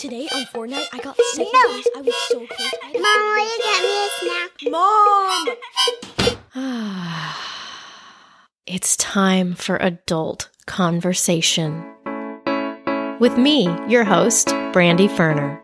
Today on Fortnite, I got second no. I was so close. I Mom, will you get me a snack? Mom! it's time for adult conversation. With me, your host, Brandy Ferner.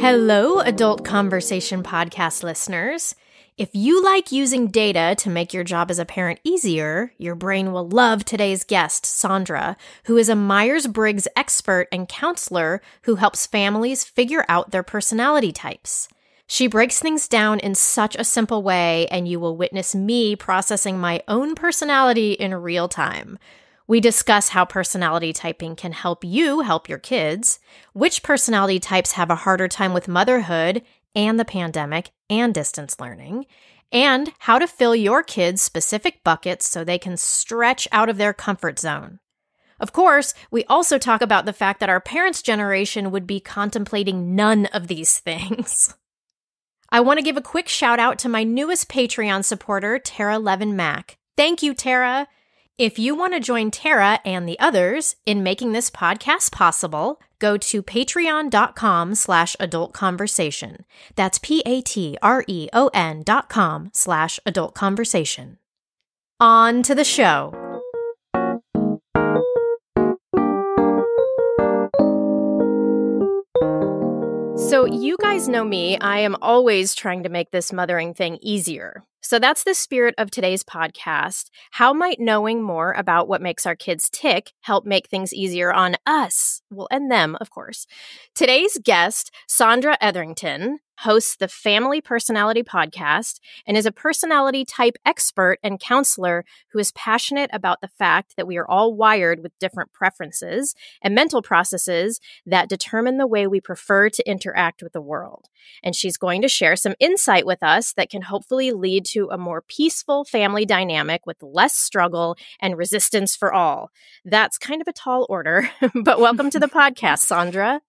Hello, Adult Conversation Podcast listeners. If you like using data to make your job as a parent easier, your brain will love today's guest, Sandra, who is a Myers Briggs expert and counselor who helps families figure out their personality types. She breaks things down in such a simple way, and you will witness me processing my own personality in real time. We discuss how personality typing can help you help your kids, which personality types have a harder time with motherhood, and the pandemic and distance learning, and how to fill your kids' specific buckets so they can stretch out of their comfort zone. Of course, we also talk about the fact that our parents' generation would be contemplating none of these things. I want to give a quick shout out to my newest Patreon supporter, Tara Levin Mack. Thank you, Tara. If you want to join Tara and the others in making this podcast possible, go to patreon.com slash adult conversation. That's P-A-T-R-E-O-N dot com slash adult conversation. On to the show. So, you guys know me. I am always trying to make this mothering thing easier. So, that's the spirit of today's podcast. How might knowing more about what makes our kids tick help make things easier on us? Well, and them, of course. Today's guest, Sandra Etherington, hosts the Family Personality Podcast, and is a personality type expert and counselor who is passionate about the fact that we are all wired with different preferences and mental processes that determine the way we prefer to interact with the world. And she's going to share some insight with us that can hopefully lead to a more peaceful family dynamic with less struggle and resistance for all. That's kind of a tall order, but welcome to the podcast, Sandra.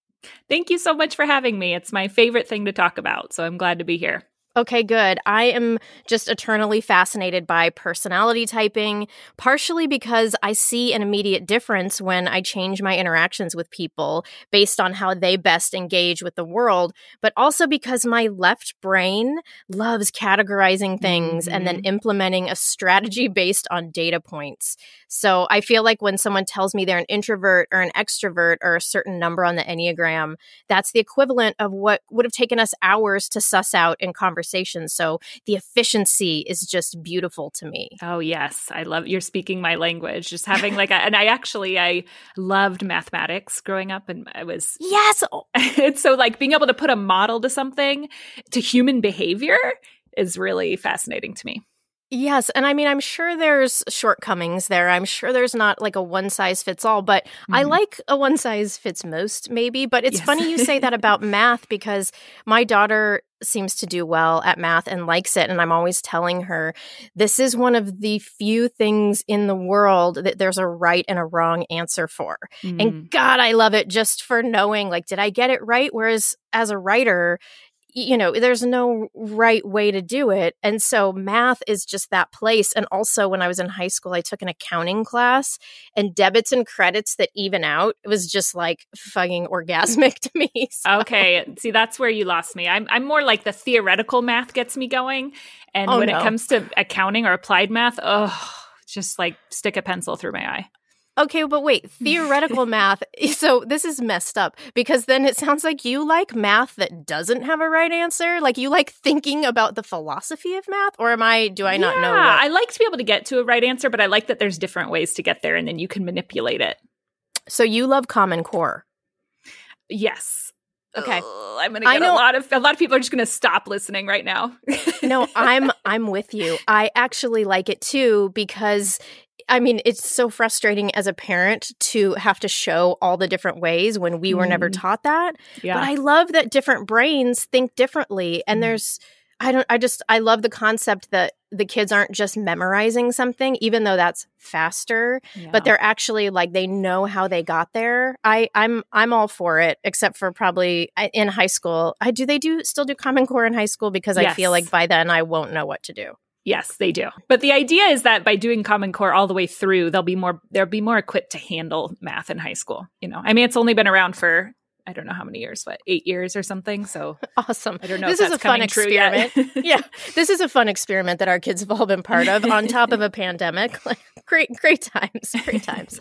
Thank you so much for having me. It's my favorite thing to talk about, so I'm glad to be here. Okay, good. I am just eternally fascinated by personality typing, partially because I see an immediate difference when I change my interactions with people based on how they best engage with the world, but also because my left brain loves categorizing things mm-hmm. and then mm-hmm. implementing a strategy based on data points. So I feel like when someone tells me they're an introvert or an extrovert or a certain number on the Enneagram, that's the equivalent of what would have taken us hours to suss out in conversation. So the efficiency is just beautiful to me. Oh, yes. I love you're speaking my language. Just having like, a, and I actually, I loved mathematics growing up and I was. Yes. Oh. so like being able to put a model to something, to human behavior is really fascinating to me. Yes. And I mean, I'm sure there's shortcomings there. I'm sure there's not like a one size fits all, but mm-hmm. I like a one size fits most, maybe. But it's yes. funny you say that about math because my daughter seems to do well at math and likes it. And I'm always telling her this is one of the few things in the world that there's a right and a wrong answer for. Mm. And God, I love it just for knowing, like, did I get it right? Whereas as a writer, you know, there's no right way to do it. And so math is just that place. And also, when I was in high school, I took an accounting class and debits and credits that even out. It was just like fucking orgasmic to me. So. Okay. See, that's where you lost me. I'm, I'm more like the theoretical math gets me going. And oh, when no. it comes to accounting or applied math, oh, just like stick a pencil through my eye. Okay, but wait, theoretical math. So this is messed up because then it sounds like you like math that doesn't have a right answer. Like you like thinking about the philosophy of math, or am I, do I not yeah, know? What? I like to be able to get to a right answer, but I like that there's different ways to get there and then you can manipulate it. So you love Common Core? Yes. Okay. Ugh, I'm gonna get I know, a lot of a lot of people are just gonna stop listening right now. no, I'm I'm with you. I actually like it too because I mean, it's so frustrating as a parent to have to show all the different ways when we were never mm-hmm. taught that. Yeah. But I love that different brains think differently. And mm. there's, I don't, I just, I love the concept that the kids aren't just memorizing something, even though that's faster, yeah. but they're actually like, they know how they got there. I, I'm, I'm all for it, except for probably in high school. I do, they do still do Common Core in high school because yes. I feel like by then I won't know what to do. Yes, they do. But the idea is that by doing Common Core all the way through, they'll be more they'll be more equipped to handle math in high school. You know, I mean, it's only been around for I don't know how many years, what eight years or something. So awesome! I don't know. This is a fun experiment. yeah, this is a fun experiment that our kids have all been part of on top of a pandemic. great, great times, great times.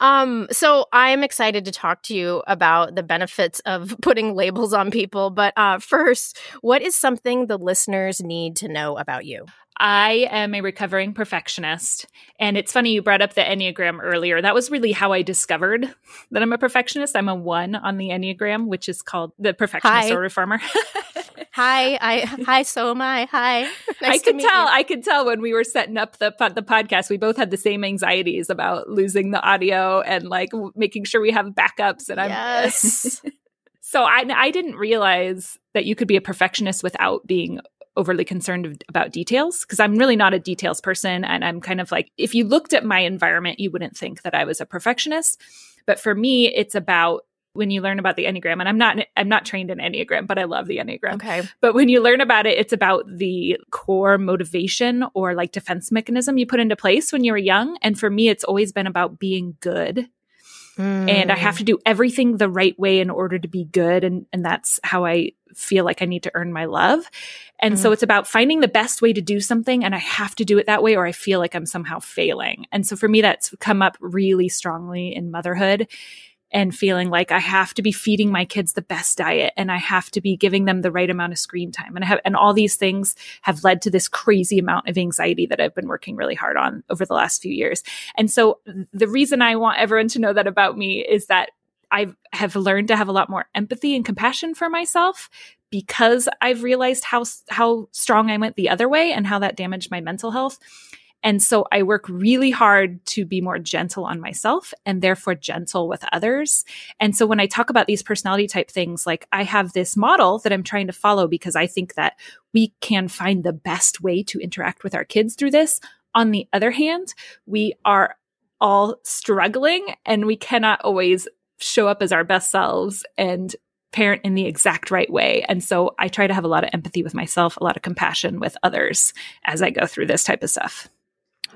Um, so I'm excited to talk to you about the benefits of putting labels on people. But uh, first, what is something the listeners need to know about you? I am a recovering perfectionist. And it's funny you brought up the Enneagram earlier. That was really how I discovered that I'm a perfectionist. I'm a one on the Enneagram, which is called the perfectionist hi. or reformer. hi, I hi, so am I. Hi. Nice I could tell. You. I could tell when we were setting up the the podcast, we both had the same anxieties about losing the audio and like making sure we have backups. And I'm yes. so I I didn't realize that you could be a perfectionist without being overly concerned about details because I'm really not a details person. And I'm kind of like, if you looked at my environment, you wouldn't think that I was a perfectionist. But for me, it's about when you learn about the enneagram and i'm not i'm not trained in enneagram but i love the enneagram okay but when you learn about it it's about the core motivation or like defense mechanism you put into place when you were young and for me it's always been about being good and I have mm. to do everything the right way in order to be good. And, and that's how I feel like I need to earn my love. And mm. so it's about finding the best way to do something and I have to do it that way or I feel like I'm somehow failing. And so for me, that's come up really strongly in motherhood and feeling like I have to be feeding my kids the best diet and I have to be giving them the right amount of screen time. And I have, and all these things have led to this crazy amount of anxiety that I've been working really hard on over the last few years. And so the reason I want everyone to know that about me is that I have learned to have a lot more empathy and compassion for myself because I've realized how how strong I went the other way and how that damaged my mental health. And so I work really hard to be more gentle on myself and therefore gentle with others. And so when I talk about these personality type things, like I have this model that I'm trying to follow because I think that we can find the best way to interact with our kids through this. On the other hand, we are all struggling and we cannot always show up as our best selves and parent in the exact right way. And so I try to have a lot of empathy with myself, a lot of compassion with others as I go through this type of stuff.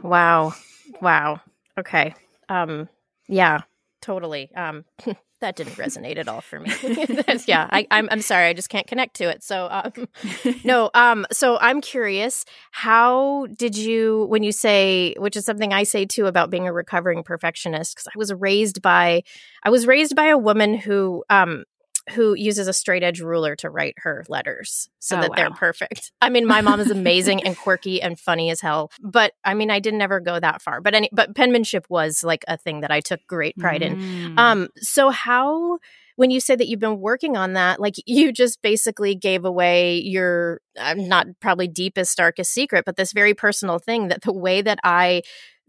Wow. Wow. Okay. Um yeah, totally. Um that didn't resonate at all for me. yeah, I, am I'm, I'm sorry, I just can't connect to it. So, um, no, um, so I'm curious, how did you, when you say, which is something I say too about being a recovering perfectionist, because I was raised by, I was raised by a woman who, um, who uses a straight edge ruler to write her letters so oh, that wow. they're perfect. I mean, my mom is amazing and quirky and funny as hell, but I mean, I didn't ever go that far. But any but penmanship was like a thing that I took great pride mm. in. Um so how when you say that you've been working on that, like you just basically gave away your uh, not probably deepest darkest secret, but this very personal thing that the way that I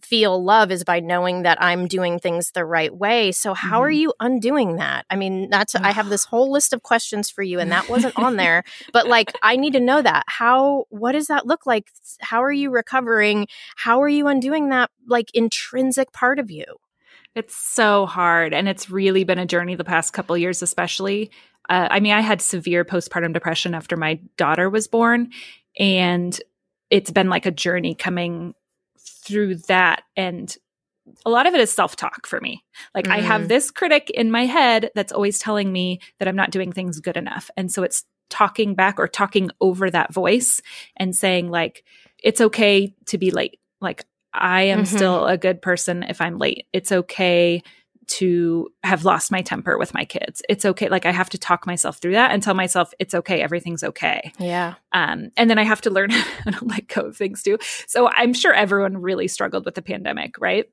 feel love is by knowing that I'm doing things the right way. So how mm-hmm. are you undoing that? I mean, not to, I have this whole list of questions for you and that wasn't on there, but like I need to know that. How what does that look like? How are you recovering? How are you undoing that like intrinsic part of you? It's so hard and it's really been a journey the past couple years especially. Uh, I mean, I had severe postpartum depression after my daughter was born and it's been like a journey coming through that and a lot of it is self talk for me. Like mm. I have mm. this critic in my head that's always telling me that I'm not doing things good enough. And so it's talking back or talking over that voice and saying, like, it's okay to be late. Like, I am mm-hmm. still a good person if I'm late. It's okay to have lost my temper with my kids. It's okay. Like I have to talk myself through that and tell myself it's okay. Everything's okay. Yeah. Um, and then I have to learn how to let go of things too. So I'm sure everyone really struggled with the pandemic, right?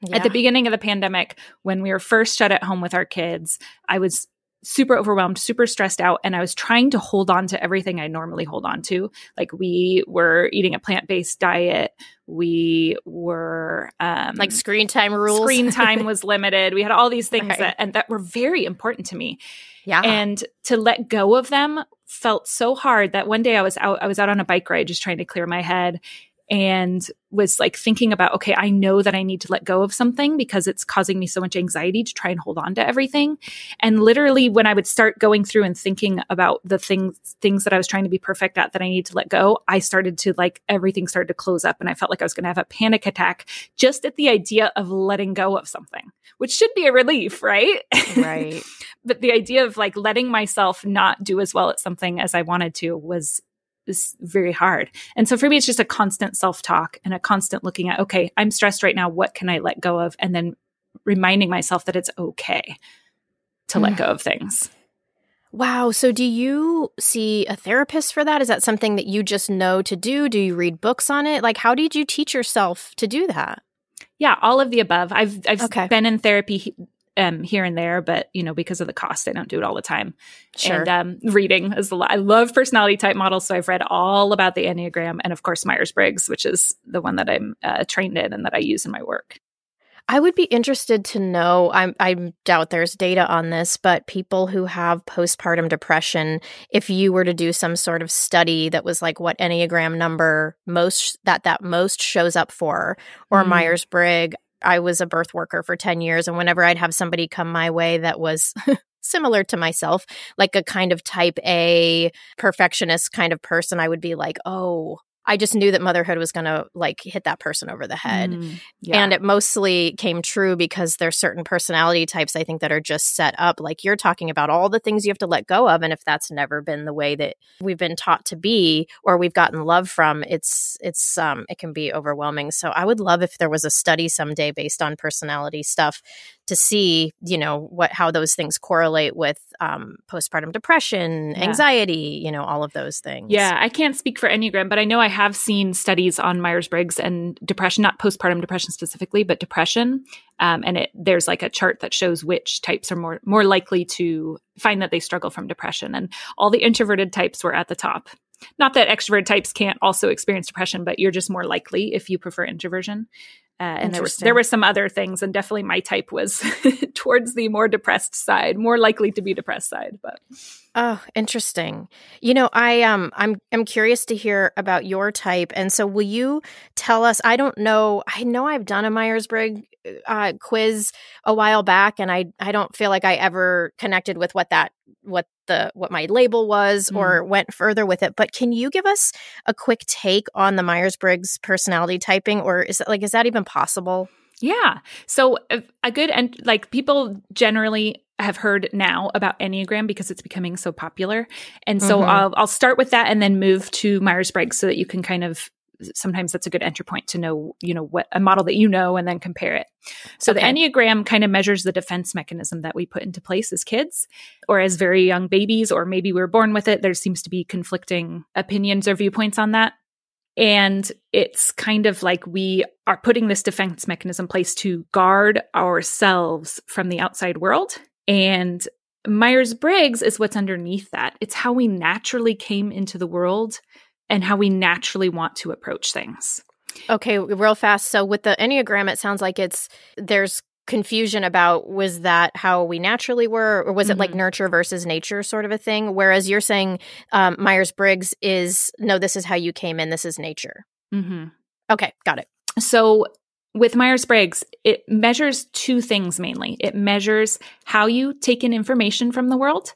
Yeah. At the beginning of the pandemic, when we were first shut at home with our kids, I was super overwhelmed, super stressed out, and I was trying to hold on to everything I normally hold on to. Like we were eating a plant based diet, we were um, like screen time rules. Screen time was limited. We had all these things right. that and that were very important to me. Yeah, and to let go of them felt so hard that one day I was out. I was out on a bike ride, just trying to clear my head, and was like thinking about, okay, I know that I need to let go of something because it's causing me so much anxiety to try and hold on to everything. And literally when I would start going through and thinking about the things, things that I was trying to be perfect at that I need to let go, I started to like everything started to close up and I felt like I was going to have a panic attack just at the idea of letting go of something, which should be a relief, right? Right. but the idea of like letting myself not do as well at something as I wanted to was is very hard. And so for me, it's just a constant self talk and a constant looking at, okay, I'm stressed right now. What can I let go of? And then reminding myself that it's okay to mm. let go mm. of things. Wow. So, do you see a therapist for that? Is that something that you just know to do? Do you read books on it? Like, how did you teach yourself to do that? Yeah, all of the above. I've I've okay. been in therapy um, here and there, but you know, because of the cost, I don't do it all the time. Sure. And um, reading is I love personality type models, so I've read all about the Enneagram and of course Myers Briggs, which is the one that I'm uh, trained in and that I use in my work. I would be interested to know. I'm, I doubt there's data on this, but people who have postpartum depression, if you were to do some sort of study that was like what Enneagram number most that that most shows up for, or mm. Mm-hmm. Myers Briggs, I was a birth worker for 10 years. And whenever I'd have somebody come my way that was similar to myself, like a kind of type A perfectionist kind of person, I would be like, oh, I just knew that motherhood was going to like hit that person over the head. Mm, yeah. And it mostly came true because there's certain personality types I think that are just set up like you're talking about all the things you have to let go of and if that's never been the way that we've been taught to be or we've gotten love from, it's it's um it can be overwhelming. So I would love if there was a study someday based on personality stuff to see you know what how those things correlate with um, postpartum depression yeah. anxiety you know all of those things yeah i can't speak for enneagram but i know i have seen studies on myers-briggs and depression not postpartum depression specifically but depression um, and it, there's like a chart that shows which types are more more likely to find that they struggle from depression and all the introverted types were at the top not that extrovert types can't also experience depression but you're just more likely if you prefer introversion uh, and there were there were some other things, and definitely my type was towards the more depressed side, more likely to be depressed side. But oh, interesting. You know, I um, I'm I'm curious to hear about your type, and so will you tell us? I don't know. I know I've done a Myers Briggs uh, quiz a while back, and I I don't feel like I ever connected with what that what the what my label was mm. or went further with it. But can you give us a quick take on the Myers Briggs personality typing, or is that like is that even possible? Yeah. So uh, a good and like people generally have heard now about Enneagram because it's becoming so popular. And so mm-hmm. I'll, I'll start with that and then move to Myers Briggs so that you can kind of sometimes that's a good entry point to know, you know, what a model that you know and then compare it. So okay. the Enneagram kind of measures the defense mechanism that we put into place as kids or as very young babies, or maybe we are born with it. There seems to be conflicting opinions or viewpoints on that. And it's kind of like we are putting this defense mechanism place to guard ourselves from the outside world. And Myers Briggs is what's underneath that. It's how we naturally came into the world and how we naturally want to approach things. Okay, real fast. So with the Enneagram, it sounds like it's there's confusion about was that how we naturally were or was mm-hmm. it like mm-hmm. nurture versus nature sort of a thing whereas you're saying um, myers-briggs is no this is how you came in this is nature mm-hmm. okay got it so with myers-briggs it measures two things mainly it measures how you take in information from the world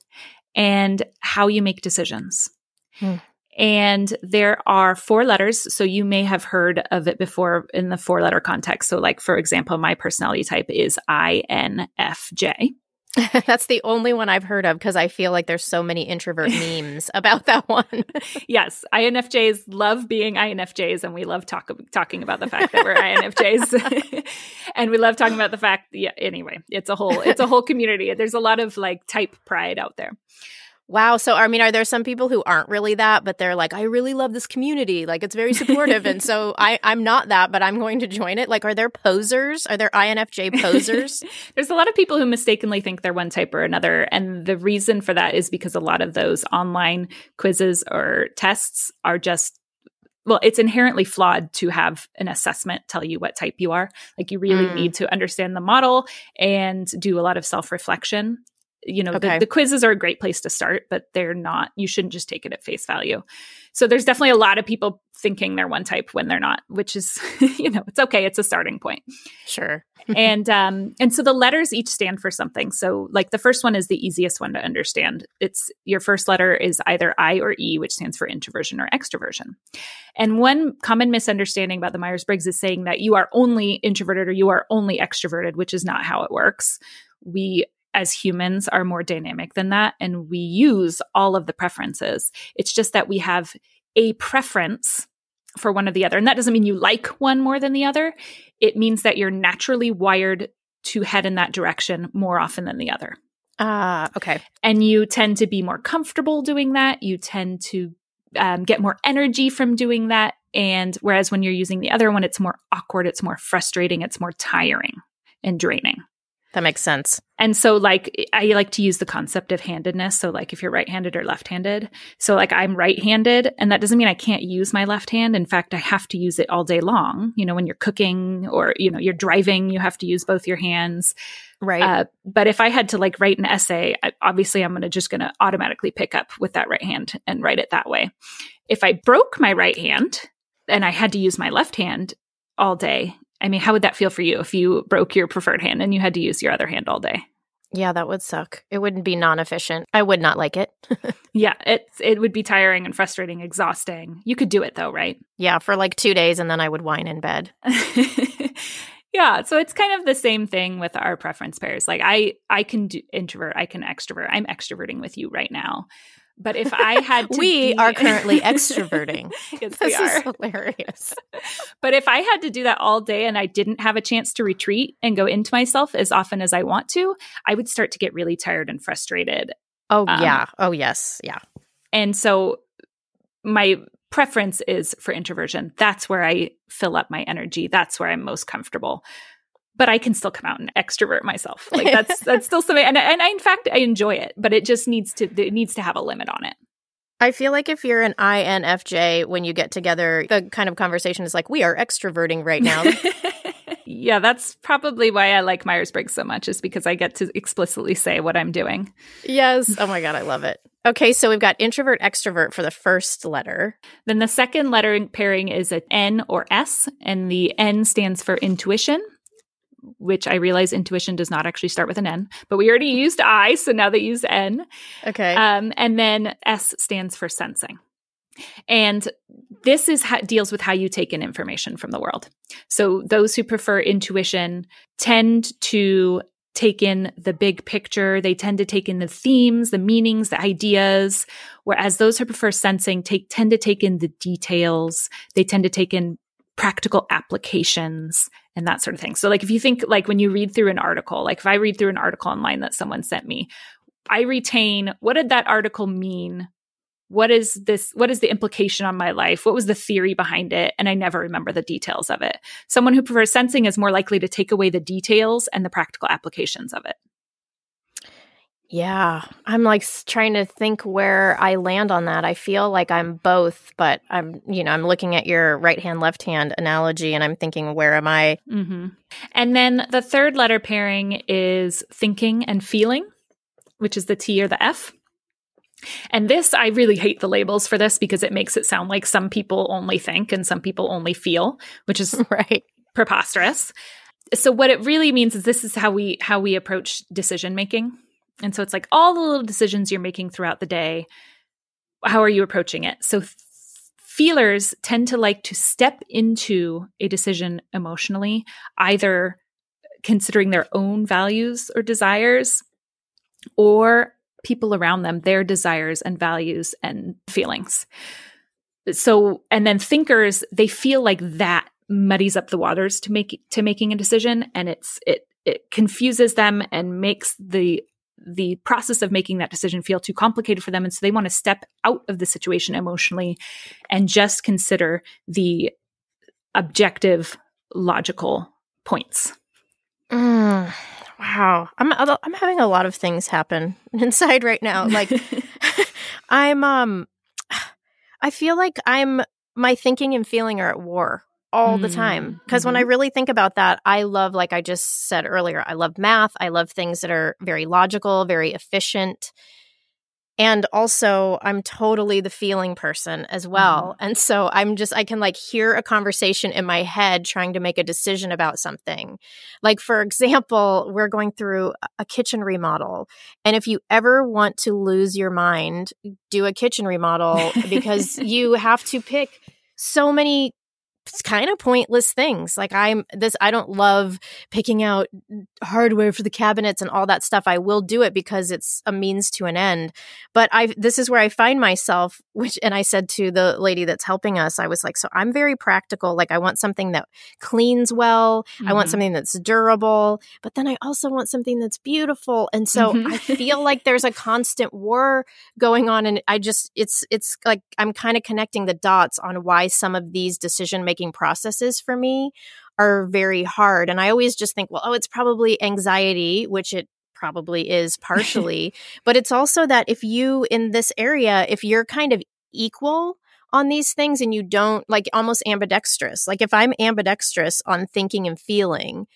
and how you make decisions mm and there are four letters. So you may have heard of it before in the four letter context. So, like, for example, my personality type is INFJ. That's the only one I've heard of because I feel like there's so many introvert memes about that one. yes, INFJs love being INFJs, and we love talk- talking about the fact that we're INFJs, and we love talking about the fact. Yeah, anyway, it's a whole it's a whole community. There's a lot of like type pride out there. Wow. So, I mean, are there some people who aren't really that, but they're like, I really love this community. Like, it's very supportive. and so I, I'm not that, but I'm going to join it. Like, are there posers? Are there INFJ posers? There's a lot of people who mistakenly think they're one type or another. And the reason for that is because a lot of those online quizzes or tests are just well, it's inherently flawed to have an assessment tell you what type you are. Like, you really mm. need to understand the model and do a lot of self reflection you know okay. the, the, quizzes are a great place to start but they're not you shouldn't just take it at face value so there's definitely a lot of people thinking they're one type when they're not which is you know it's okay it's a starting point sure and um and so the letters each stand for something so like the first one is the easiest one to understand it's your first letter is either i or e which stands for introversion or extroversion and one common misunderstanding about the myers-briggs is saying that you are only introverted or you are only extroverted which is not how it works we as humans are more dynamic than that and we use all of the preferences. It's just that we have a preference for one or the other. And that doesn't mean you like one more than the other. It means that you're naturally wired to head in that direction more often than the other. Ah, uh, okay. And you tend to be more comfortable doing that. You tend to um, get more energy from doing that. And whereas when you're using the other one, it's more awkward, it's more frustrating, it's more tiring and draining. That makes sense. And so like I like to use the concept of handedness. So like if you're right-handed or left-handed. So like I'm right-handed and that doesn't mean I can't use my left hand. In fact, I have to use it all day long. You know, when you're cooking or you know, you're driving, you have to use both your hands. Right. Uh, but if I had to like write an essay, I, obviously I'm going to just going to automatically pick up with that right hand and write it that way. If I broke my right hand and I had to use my left hand all day, I mean, how would that feel for you if you broke your preferred hand and you had to use your other hand all day? Yeah, that would suck. It wouldn't be non-efficient. I would not like it. yeah, it it would be tiring and frustrating, exhausting. You could do it though, right? Yeah, for like 2 days and then I would whine in bed. yeah, so it's kind of the same thing with our preference pairs. Like I I can do introvert, I can extrovert. I'm extroverting with you right now. But if I had to We be... are currently extroverting. yes, this is hilarious. but if I had to do that all day and I didn't have a chance to retreat and go into myself as often as I want to, I would start to get really tired and frustrated. Oh um, yeah. Oh yes. Yeah. And so my preference is for introversion. That's where I fill up my energy. That's where I'm most comfortable but I can still come out and extrovert myself. Like that's that's still something, and and I, in fact I enjoy it, but it just needs to it needs to have a limit on it. I feel like if you're an INFJ, when you get together, the kind of conversation is like, we are extroverting right now. yeah, that's probably why I like Myers Briggs so much, is because I get to explicitly say what I'm doing. Yes. Oh my God, I love it. Okay, so we've got introvert, extrovert for the first letter. Then the second letter pairing is an N or S, and the N stands for intuition, which I realize intuition does not actually start with an N, but we already used I, so now they use N. Okay. Um, and then S stands for sensing. And this is how, deals with how you take in information from the world. So those who prefer intuition tend to take in the big picture. They tend to take in the themes, the meanings, the ideas. Whereas those who prefer sensing take, tend to take in the details. They tend to take in practical applications and that sort of thing. So like if you think like when you read through an article, like if I read through an article online that someone sent me, I retain what did that article mean? What is this what is the implication on my life? What was the theory behind it? And I never remember the details of it. Someone who prefers sensing is more likely to take away the details and the practical applications of it. Yeah, I'm like trying to think where I land on that. I feel like I'm both, but I'm, you know, I'm looking at your right hand, left hand analogy and I'm thinking, where am I? Mm-hmm. And then the third letter pairing is thinking and feeling, which is the T or the F. And this, I really hate the labels for this because it makes it sound like some people only think and some people only feel, which is right. preposterous. So what it really means is this is how we how we approach decision making and so it's like all the little decisions you're making throughout the day. How are you approaching it? So th- feelers tend to like to step into a decision emotionally, either considering their own values or desires or people around them, their desires and values and feelings. So, and then thinkers, they feel like that muddies up the waters to make to making a decision and it's it it confuses them and makes the the process of making that decision feel too complicated for them. And so they want to step out of the situation emotionally and just consider the objective, logical points. Mm, wow. I'm, I'm having a lot of things happen inside right now. Like, I'm, um, I feel like I'm, my thinking and feeling are at war all mm. the mm-hmm. time. Because mm-hmm. when I mm-hmm. really think about that, I love, like I just said earlier, I love math. I love things that are very logical, very efficient. And also, I'm totally the feeling person as well. Mm. And so I'm just, I can like hear a conversation in my head trying to make a decision about something. Like, for example, we're going through a kitchen remodel. And if you ever want to lose your mind, do a kitchen remodel because you have to pick so many kind of pointless things. Like I'm this I don't love picking out hardware for the cabinets and all that stuff. I will do it because it's a means to an end. But I this is where I find myself which and I said to the lady that's helping us, I was like, "So I'm very practical. Like I want something that cleans well. Mm-hmm. I want mm-hmm. something that's durable, but then I also want something that's beautiful." And so mm-hmm. I feel like there's a constant war going on and I just it's it's like I'm kind of connecting the dots on why some of these decision making making processes for me are very hard. And I always just think, well, oh, it's probably anxiety, which it probably is partially. but it's also that if you in this area, if you're kind of equal on these things and you don't like almost ambidextrous, like if I'm ambidextrous on thinking and feeling,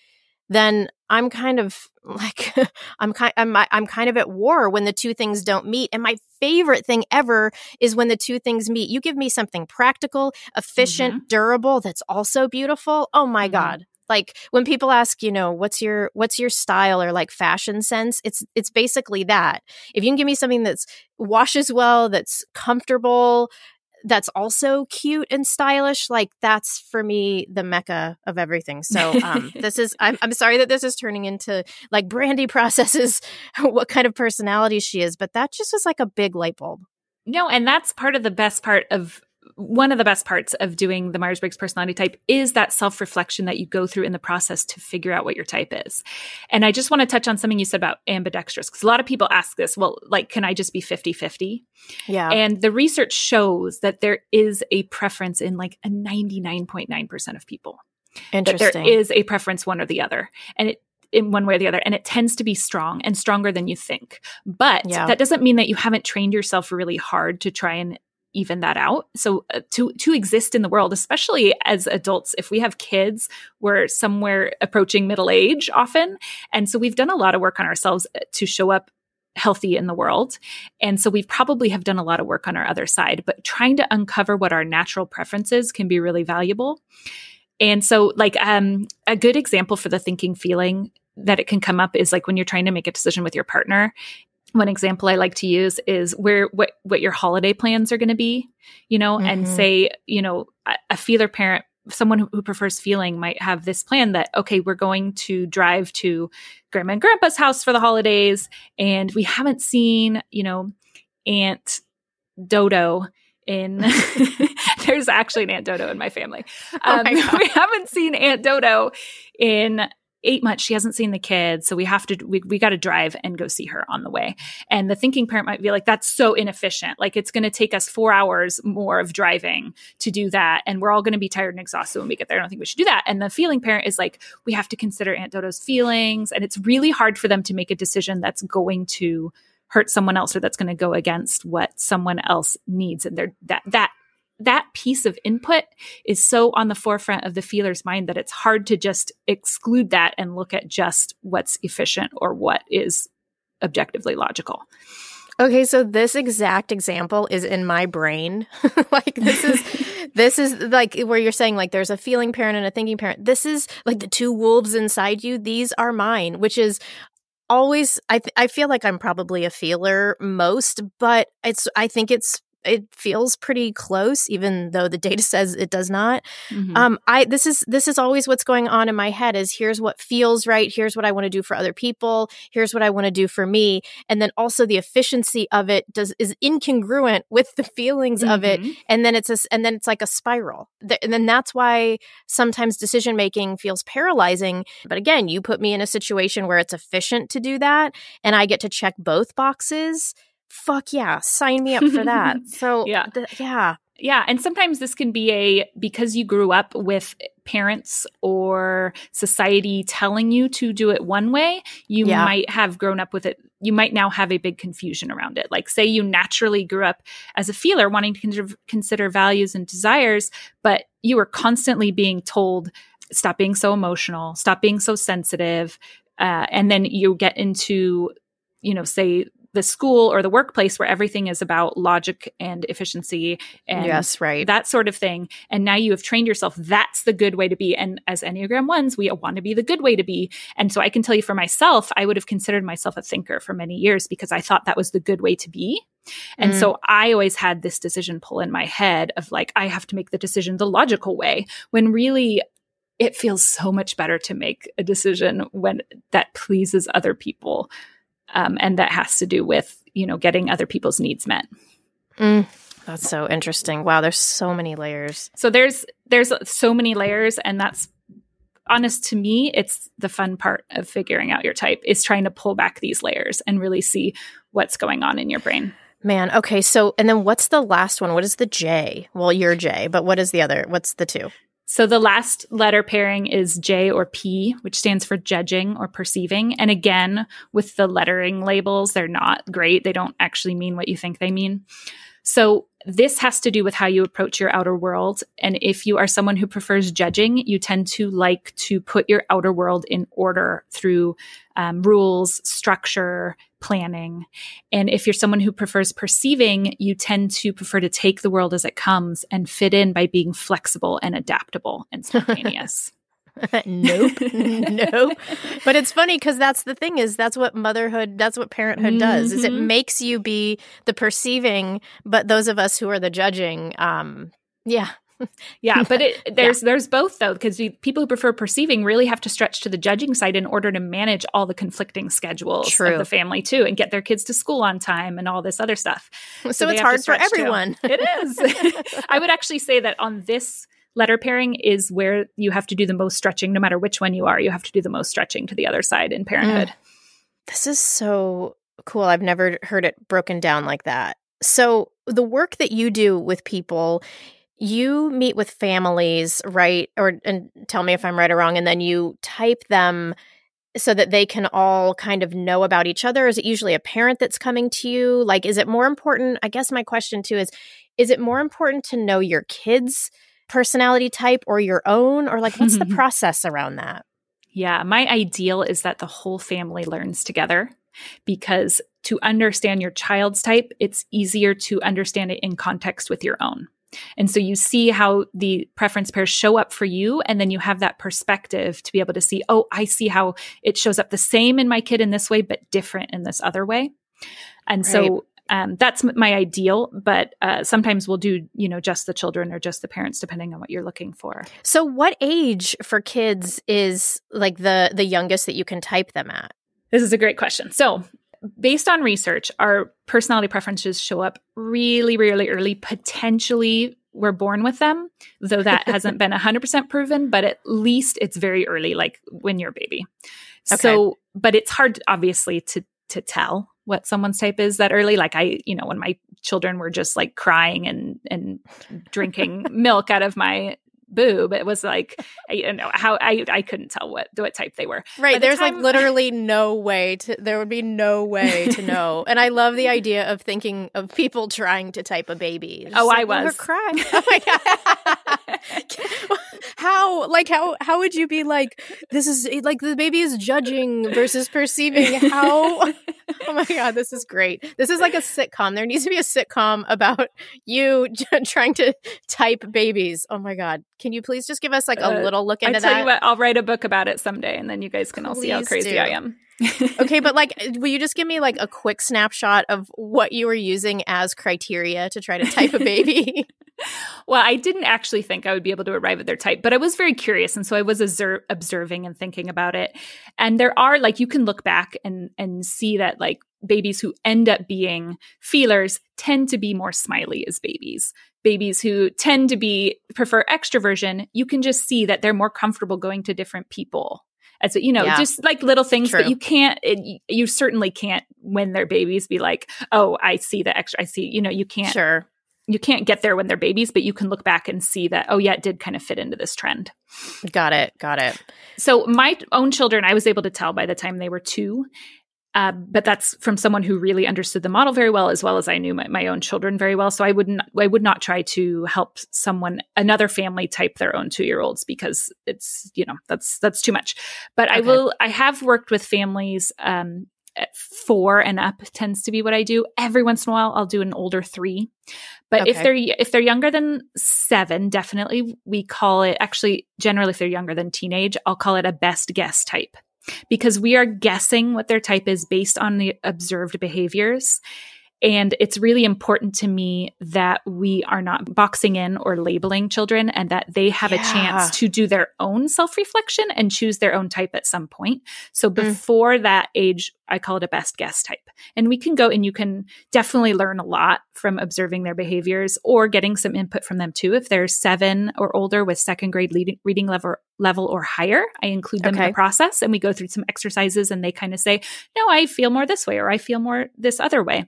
then I'm kind of like I'm kind I'm I'm kind of at war when the two things don't meet. And my favorite thing ever is when the two things meet. You give me something practical, efficient, mm-hmm. durable that's also beautiful. Oh my mm-hmm. god. Like when people ask, you know, what's your what's your style or like fashion sense? It's it's basically that. If you can give me something that's washes well, that's comfortable, that's also cute and stylish like that's for me the mecca of everything so um this is I'm, I'm sorry that this is turning into like brandy processes what kind of personality she is but that just was like a big light bulb no and that's part of the best part of one of the best parts of doing the Myers Briggs personality type is that self reflection that you go through in the process to figure out what your type is. And I just want to touch on something you said about ambidextrous, because a lot of people ask this well, like, can I just be 50 50? Yeah. And the research shows that there is a preference in like a 99.9% of people. Interesting. That there is a preference one or the other. And it in one way or the other and it tends to be strong and stronger than you think but yeah. that doesn't mean that you haven't trained yourself really hard to try and even that out. So uh, to to exist in the world, especially as adults, if we have kids, we're somewhere approaching middle age often, and so we've done a lot of work on ourselves uh, to show up healthy in the world. And so we probably have done a lot of work on our other side, but trying to uncover what our natural preferences can be really valuable. And so like um a good example for the thinking feeling that it can come up is like when you're trying to make a decision with your partner one example I like to use is where what what your holiday plans are going to be, you know, mm-hmm. and say, you know, a, a feeler parent someone who, who prefers feeling might have this plan that okay we're going to drive to grandma and grandpa's house for the holidays and we haven't seen you know aunt dodo in there's actually an aunt dodo in my family um, oh my um, we haven't seen aunt dodo in eight months she hasn't seen the kids so we have to we, we got to drive and go see her on the way and the thinking parent might be like that's so inefficient like it's going to take us four hours more of driving to do that and we're all going to be tired and exhausted when we get there i don't think we should do that and the feeling parent is like we have to consider aunt dodo's feelings and it's really hard for them to make a decision that's going to hurt someone else or that's going to go against what someone else needs and they're that that that piece of input is so on the forefront of the feeler's mind that it's hard to just exclude that and look at just what's efficient or what is objectively logical. Okay, so this exact example is in my brain. like this is this is like where you're saying like there's a feeling parent and a thinking parent. This is like the two wolves inside you. These are mine, which is always I th- I feel like I'm probably a feeler most, but it's I think it's it feels pretty close, even though the data says it does not. Mm-hmm. Um, I this is this is always what's going on in my head is here's what feels right, here's what I want to do for other people, here's what I want to do for me, and then also the efficiency of it does is incongruent with the feelings mm-hmm. of it, mm-hmm. and then it's a, and then it's like a spiral, Th- and then that's why sometimes decision making feels paralyzing. But again, you put me in a situation where it's efficient to do that, and I get to check both boxes fuck yeah, sign me up for that. so yeah, th- yeah. Yeah, and sometimes this can be a because you grew up with parents or society telling you to do it one way, you yeah. might have grown up with it. You might now have a big confusion around it. Like, say you naturally grew up as a feeler wanting to con- consider values and desires, but you were constantly being told, stop being so emotional, stop being so sensitive. Uh, and then you get into you know, say the school or the workplace where everything is about logic and efficiency and yes, right. that sort of thing. And now you have trained yourself. That's the good way to be. And as Enneagram ones, we want to be the good way to be. And so I can tell you for myself, I would have considered myself a thinker for many years because I thought that was the good way to be. And mm. so I always had this decision pull in my head of like, I have to make the decision the logical way when really it feels so much better to make a decision when that pleases other people um, and that has to do with you know getting other people's needs met mm, that's so interesting wow there's so many layers so there's there's so many layers and that's honest to me it's the fun part of figuring out your type is trying to pull back these layers and really see what's going on in your brain man okay so and then what's the last one what is the j well you're j but what is the other what's the two so the last letter pairing is J or P, which stands for judging or perceiving. And again, with the lettering labels, they're not great. They don't actually mean what you think they mean. So this has to do with how you approach your outer world. And if you are someone who prefers judging, you tend to like to put your outer world in order through um, rules, structure, planning. And if you're someone who prefers perceiving, you tend to prefer to take the world as it comes and fit in by being flexible and adaptable and spontaneous. nope, nope. But it's funny because that's the thing is that's what motherhood, that's what parenthood mm-hmm. does is it mm-hmm. makes you be the perceiving, but those of us who are the judging, um, yeah, yeah, but it, there's yeah. there's both though because people who prefer perceiving really have to stretch to the judging side in order to manage all the conflicting schedules True. of the family too, and get their kids to school on time and all this other stuff. So, so it's hard for everyone. Too. It is. I would actually say that on this Letter pairing is where you have to do the most stretching, no matter which one you are. You have to do the most stretching to the other side in parenthood. Mm. This is so cool. I've never heard it broken down like that. So, the work that you do with people, you meet with families, right? Or and tell me if I'm right or wrong, and then you type them so that they can all kind of know about each other? Is it usually a parent that's coming to you? Like, is it more important? I guess my question too is is it more important to know your kids personality type or your own? Or, like, what's the process around that? Yeah, my ideal is that the whole family learns together because to understand your child's type, it's easier to understand it in context with your own. And so you see how the preference pairs show up for you. And then you have that perspective to be able to see, oh, I see how it shows up the same in my kid in this way, but different in this other way. And right. so um, that's my ideal but uh, sometimes we'll do you know just the children or just the parents depending on what you're looking for so what age for kids is like the the youngest that you can type them at this is a great question so based on research our personality preferences show up really really early potentially we're born with them though that hasn't been 100% proven but at least it's very early like when you're a baby okay. so but it's hard obviously to to tell what someone's type is that early. Like I, you know, when my children were just like crying and and drinking milk out of my boob. It was like I, don't know how I I couldn't tell what what type they were. Right. The There's time- like literally no way to there would be no way to know. and I love the idea of thinking of people trying to type a baby. Just oh, like, I was crying. Oh my god. how like how how would you be like this is like the baby is judging versus perceiving how oh my god this is great this is like a sitcom there needs to be a sitcom about you trying to type babies oh my god can you please just give us like a uh, little look into I tell that? You what, I'll write a book about it someday, and then you guys can please all see how crazy do. I am. okay, but like, uh, will you just give me like a quick snapshot of what you were using as criteria to try to type a baby? well, I didn't actually think I would be able to arrive at their type, but I was very curious, and so I was observing and thinking about it. And there are like you can look back and and see that like babies who end up being feelers tend to be more smiley as babies babies who tend to be prefer extroversion, you can just see that they're more comfortable going to different people. As you know, yeah. just like little things, True. but you can't. It, you certainly can't when they're babies be like, "Oh, I see the extra. I see." You know, you can't. Sure. You can't get there when they're babies, but you can look back and see that. Oh, yeah, it did kind of fit into this trend. Got it. Got it. So my own children, I was able to tell by the time they were two uh, but that's from someone who really understood the model very well, as well as I knew my, my own children very well. So I wouldn't, I would not try to help someone, another family type their own two year olds because it's, you know, that's, that's too much. But okay. I will, I have worked with families, um, four and up tends to be what I do. Every once in a while, I'll do an older three. But okay. if they're if they're younger than seven, definitely we call it. Actually, generally, if they're younger than teenage, I'll call it a best guess type because we are guessing what their type is based on the observed behaviors. And it's really important to me that we are not boxing in or labeling children and that they have yeah. a chance to do their own self reflection and choose their own type at some point. So mm. before mm. that age, I call it a best guess type. And we can go and you can definitely learn a lot from observing their behaviors or getting some input from them too. If they're seven or older with second grade reading level level or higher. I include them okay. in the process and we go through some exercises and they kind of say, no, I feel more this way or I feel more this other way.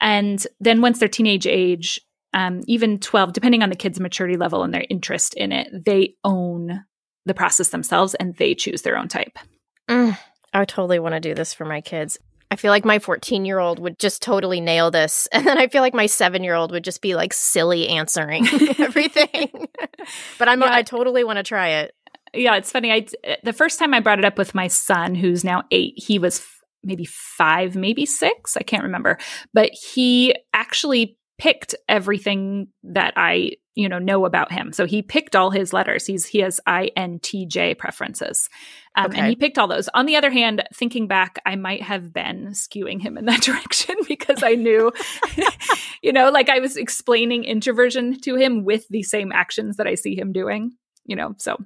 And then once they're teenage age, um, even 12, depending on the kid's maturity level and their interest in it, they own the process themselves and they choose their own type. Mm, I totally want to do this for my kids. I feel like my 14 year old would just totally nail this. And then I feel like my seven year old would just be like silly answering everything. but I'm, yeah. I totally want to try it yeah, it's funny. I the first time I brought it up with my son, who's now eight, he was f- maybe five, maybe six. I can't remember, but he actually picked everything that I you know know about him. So he picked all his letters. He's he has INTJ preferences, um, okay. and he picked all those. On the other hand, thinking back, I might have been skewing him in that direction because I knew, you know, like I was explaining introversion to him with the same actions that I see him doing you know so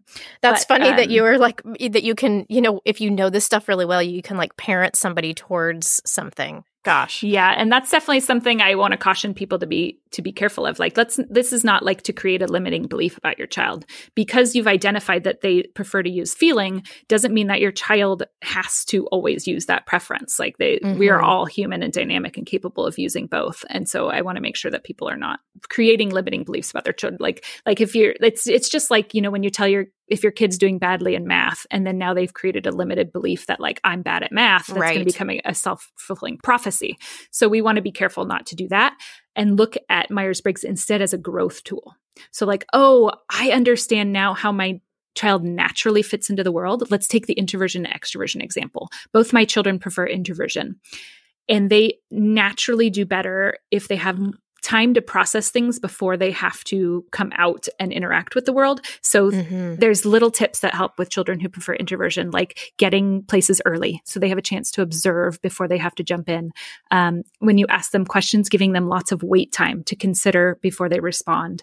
that's but, funny um, that you were like that you can you know if you know this stuff really well you can like parent somebody towards something gosh yeah and that's definitely something i want to caution people to be to be careful of like let's this is not like to create a limiting belief about your child because you've identified that they prefer to use feeling doesn't mean that your child has to always use that preference like they mm-hmm. we are mm-hmm. all human and dynamic and capable of using both and so i want to make sure that people are not creating limiting beliefs about their children like like if you're it's it's just like you know when you tell your if your kid's doing badly in math and then now they've created a limited belief that like i'm bad at math that's right. going to becoming a self-fulfilling prophecy so we want to be careful not to do that and look at myers-briggs instead as a growth tool so like oh i understand now how my child naturally fits into the world let's take the introversion and extroversion example both my children prefer introversion and they naturally do better if they have time to process things before they have to come out and interact with the world. So mm-hmm. there's little tips that help with children who prefer introversion, like getting places early so they have a chance to observe before they have to jump in. Um, when you ask them questions, giving them lots of wait time to consider before they respond.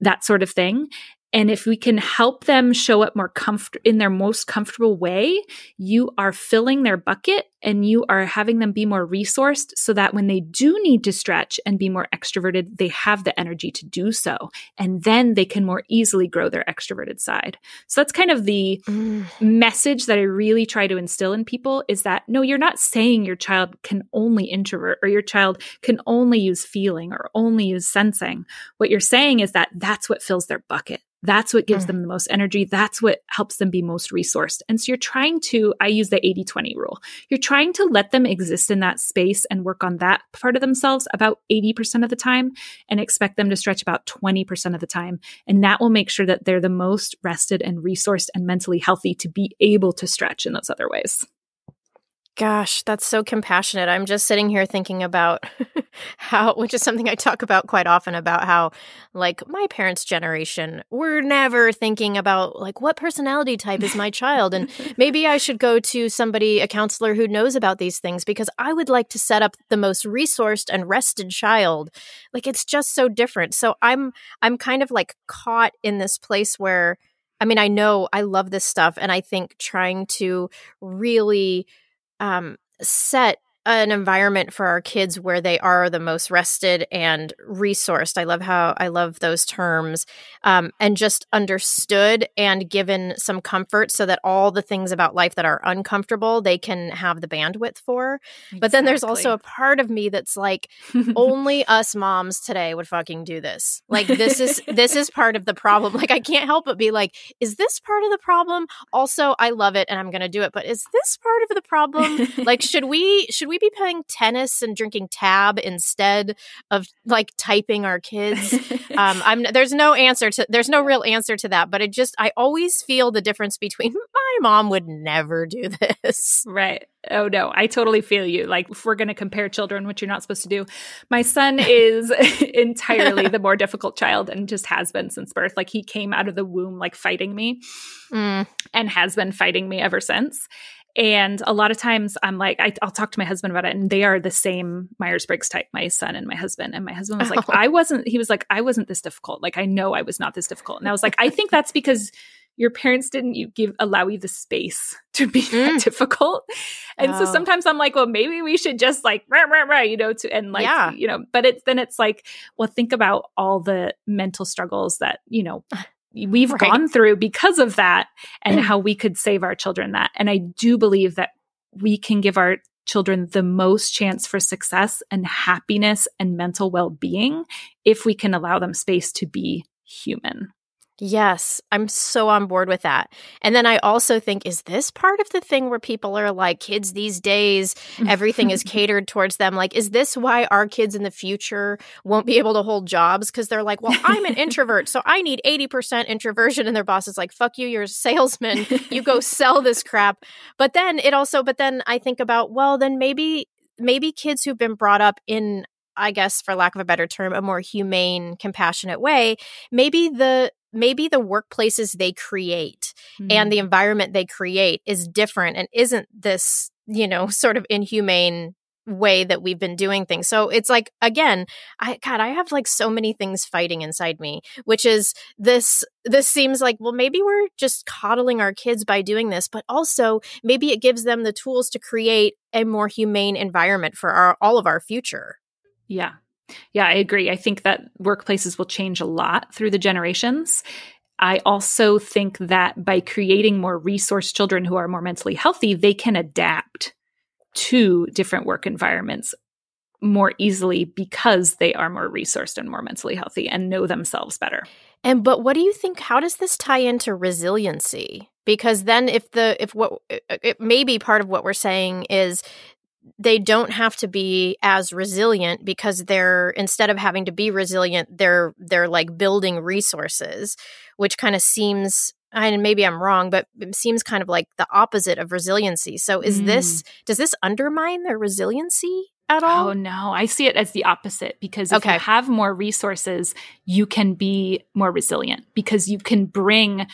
That sort of thing. And if we can help them show up more comfort in their most comfortable way, you are filling their bucket and you are having them be more resourced so that when they do need to stretch and be more extroverted, they have the energy to do so. And then they can more easily grow their extroverted side. So that's kind of the mm. message that I really try to instill in people is that no, you're not saying your child can only introvert or your child can only use feeling or only use sensing. What you're saying is that that's what fills their bucket. That's what gives mm. them the most energy. That's what helps them be most resourced. And so you're trying to, I use the 80 20 rule. You're trying to let them exist in that space and work on that part of themselves about 80% of the time and expect them to stretch about 20% of the time. And that will make sure that they're the most rested and resourced and mentally healthy to be able to stretch in those other ways. Gosh, that's so compassionate. I'm just sitting here thinking about how, which is something I talk about quite often about how, like, my parents' generation were never thinking about, like, what personality type is my child? And maybe I should go to somebody, a counselor who knows about these things because I would like to set up the most resourced and rested child. Like, it's just so different. So I'm, I'm kind of like caught in this place where, I mean, I know I love this stuff. And I think trying to really, um, set an environment for our kids where they are the most rested and resourced. I love how I love those terms um, and just understood and given some comfort so that all the things about life that are uncomfortable they can have the bandwidth for. Exactly. But then there's also a part of me that's like, only us moms today would fucking do this. Like this is this is part of the problem. Like I can't help but be like, is this part of the problem? Also, I love it and I'm going to do it. But is this part of the problem? Like should we should we be playing tennis and drinking tab instead of like typing our kids? um, I'm there's no answer to there's no real answer to that, but it just I always feel the difference between my mom would never do this. Right. Oh no, I totally feel you. Like if we're going to compare children, which you're not supposed to do, my son is entirely the more difficult child and just has been since birth. Like he came out of the womb like fighting me, mm. and has been fighting me ever since. And a lot of times I'm like, I, will talk to my husband about it, and they are the same Myers Briggs type, my son and my husband. And my husband was like, I wasn't, he was like, I wasn't this difficult. Like, I know I was not this difficult. And I was like, I think that's because your parents didn't you give allow you the space to be mm. difficult. And oh. so sometimes I'm like, well, maybe we should just like rah, rah, rah, you know, to and like yeah. you know, but it's then it's like, well, think about all the mental struggles that, you know, we've right. gone through because of that and mm. how we could save our children that. And I do believe that we can give our children the most chance for success and happiness and mental well being if we can allow them space to be human. Yes, I'm so on board with that. And then I also think, is this part of the thing where people are like, kids these days, everything is catered towards them? Like, is this why our kids in the future won't be able to hold jobs? Because they're like, well, I'm an introvert, so I need 80% introversion. And their boss is like, fuck you, you're a salesman. You go sell this crap. But then it also, but then I think about, well, then maybe, maybe kids who've been brought up in I guess, for lack of a better term, a more humane, compassionate way, maybe the maybe the workplaces they create mm-hmm. and the mm-hmm. environment they create is different and isn't this, you know, sort of inhumane way that we've been doing things. So it's like again, I god, I have like so many things fighting inside me, which is this this seems like well maybe we're just coddling our kids by doing this, but also maybe it gives them the tools to create a more humane environment for our all of our future. Yeah, yeah, I agree. I think that workplaces will change a lot through the generations. I also think that by creating more resource children who are more mentally healthy, they can adapt to different work environments more easily because they are more resourced and more mentally healthy and know themselves better. And but what do you think how does this tie into resiliency? Because then if the if what it may be part of what we're saying is they don't have to be as resilient because they're instead of having to be resilient they're they're like building resources which kind of seems and maybe i'm wrong but seems kind of like the opposite of resiliency so is mm. this does this undermine their resiliency at all oh no i see it as the opposite because if okay. you have more resources you can be more resilient because you can bring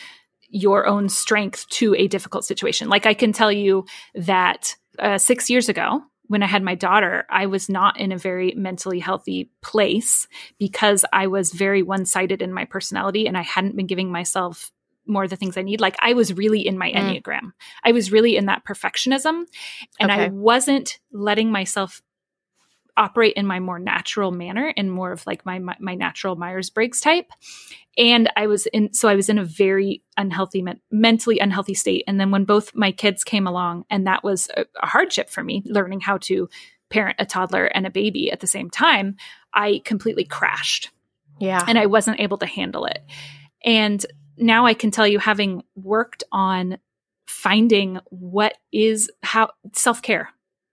your own strength to a difficult situation like i can tell you that uh, six years ago when I had my daughter, I was not in a very mentally healthy place because I was very one sided in my personality and I hadn't been giving myself more of the things I need. Like I was really in my mm. Enneagram, mm. I was really in that perfectionism and okay. I wasn't letting myself operate in my more natural manner and more of like my my, my natural Myers Briggs type. And I was in, so I was in a very unhealthy, mentally unhealthy state. And then when both my kids came along, and that was a, a hardship for me, learning how to parent a toddler and a baby at the same time, I completely crashed. Yeah. And I wasn't able to handle it. And now I can tell you, having worked on finding what is how self care,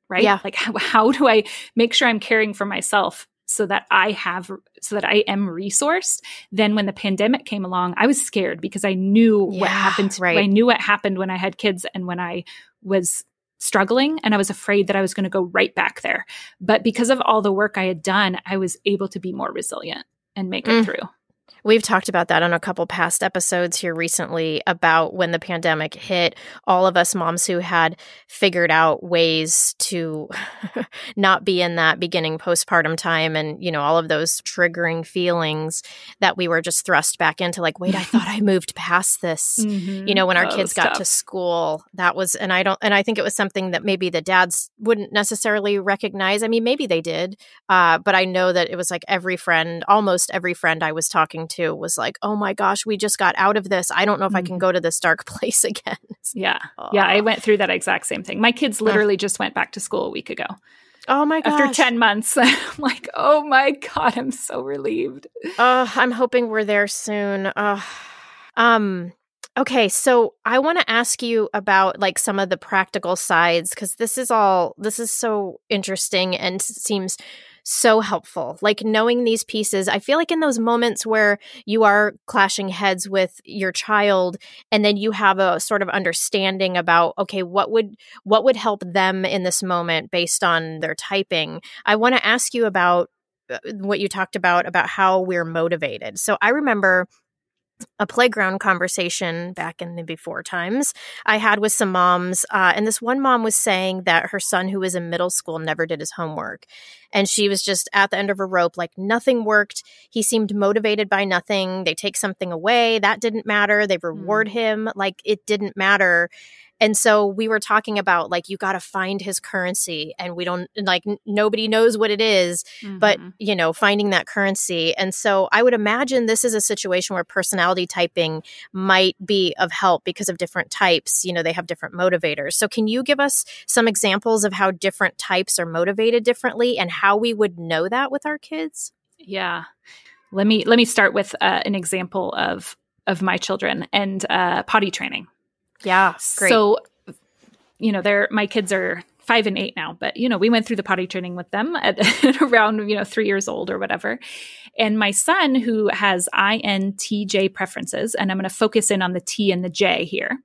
right? Yeah. Like how, how do I make sure I'm caring for myself so that I have so that I am resourced. Then when the pandemic came along, I was scared because I knew yeah, what happened. To, right. I knew what happened when I had kids and when I was struggling and I was afraid that I was going to go right back there. But because of all the work I had done, I was able to be more resilient and make mm. it through. We've talked about that on a couple past episodes here recently about when the pandemic hit, all of us moms who had figured out ways to not be in that beginning postpartum time and, you know, all of those triggering feelings that we were just thrust back into like, wait, I thought I moved past this. Mm-hmm. You know, when our oh, kids got tough. to school, that was, and I don't, and I think it was something that maybe the dads wouldn't necessarily recognize. I mean, maybe they did, uh, but I know that it was like every friend, almost every friend I was talking was like, oh my gosh, we just got out of this. I don't know if mm-hmm. I can mm-hmm. go to this dark place again. yeah. Yeah. I went through that exact same thing. My kids literally just went back to school a week ago. Oh my gosh. After 10 months, I'm like, oh my God, I'm so relieved. I'm hoping we're there soon. Um, okay. So I want to ask you about like some of the practical sides because this is all, this is so interesting and seems so helpful. Like knowing these pieces, I feel like in those moments where you are clashing heads with your child and then you have a sort of understanding about okay, what would what would help them in this moment based on their typing. I want to ask you about uh, what you talked about about how we're motivated. So I remember a playground conversation back in the before times I had with some moms. Uh, and this one mom was saying that her son, who was in middle school, never did his homework. And she was just at the end of her rope, like nothing worked. He seemed motivated by nothing. They take something away, that didn't matter. They reward mm. him, like it didn't matter. And so we were talking about like you got to find his currency and we don't like n- nobody knows what it is, mm-hmm. but you know, finding that currency. And so I would imagine this is a situation where personality typing might be of help because of different types, you know, they have different motivators. So can you give us some examples of how different types are motivated differently and how we would know that with our kids? Yeah. Let me let me start with uh, an example of of my children and uh, potty training. Yeah. Great. So, you know, they're, my kids are five and eight now, but, you know, we went through the potty training with them at, at around, you know, three years old or whatever. And my son, who has INTJ preferences, and I'm going to focus in on the T and the J here.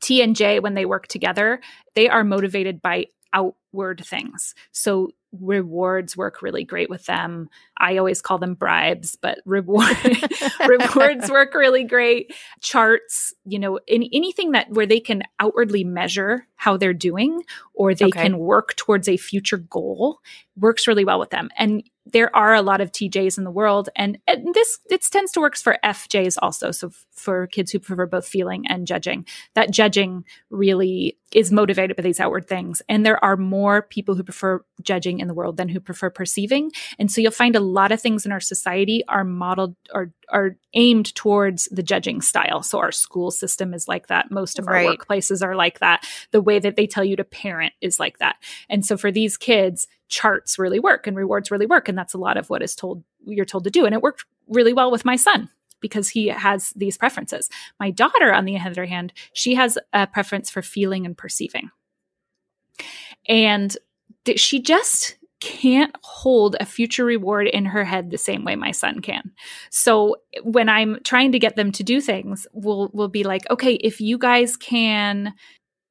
T and J, when they work together, they are motivated by outward things. So rewards work really great with them. I always call them bribes, but reward rewards work really great. Charts, you know, in, anything that where they can outwardly measure how they're doing or they okay. can work towards a future goal works really well with them. And there are a lot of TJs in the world, and, and this it tends to works for FJs also. So f- for kids who prefer both feeling and judging, that judging really is motivated by these outward things, and there are more people who prefer judging in the world than who prefer perceiving. And so you'll find a lot of things in our society are modeled or are aimed towards the judging style. So our school system is like that. Most of right. our workplaces are like that. The way that they tell you to parent is like that. And so for these kids, charts really work and rewards really work. And that's a lot of what is told you're told to do. And it worked really well with my son because he has these preferences. My daughter, on the other hand, she has a preference for feeling and perceiving. And she just can't hold a future reward in her head the same way my son can. So when I'm trying to get them to do things, we'll we'll be like, okay, if you guys can.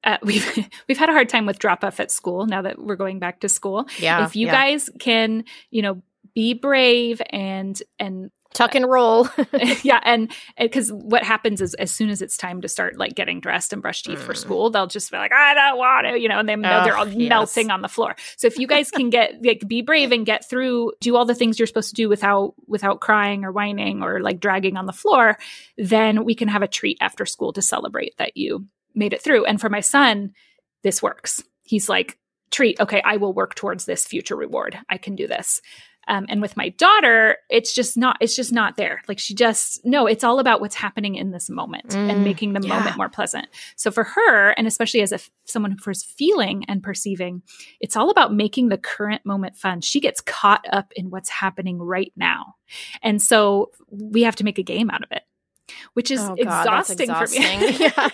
Uh, we've we've had a hard time with drop off at school now that we're going back to school. Yeah, if you yeah. guys can, you know, be brave and and tuck and roll yeah and because what happens is as soon as it's time to start like getting dressed and brush teeth mm. for school they'll just be like i don't want to you know and they know oh, they're all yes. melting on the floor so if you guys can get like be brave and get through do all the things you're supposed to do without without crying or whining or like dragging on the floor then we can have a treat after school to celebrate that you made it through and for my son this works he's like treat okay i will work towards this future reward i can do this um, and with my daughter, it's just not, it's just not there. Like she just, no, it's all about what's happening in this moment mm, and making the yeah. moment more pleasant. So for her, and especially as a, someone who's feeling and perceiving, it's all about making the current moment fun. She gets caught up in what's happening right now. And so we have to make a game out of it which is oh, God, exhausting, exhausting, for me. yeah.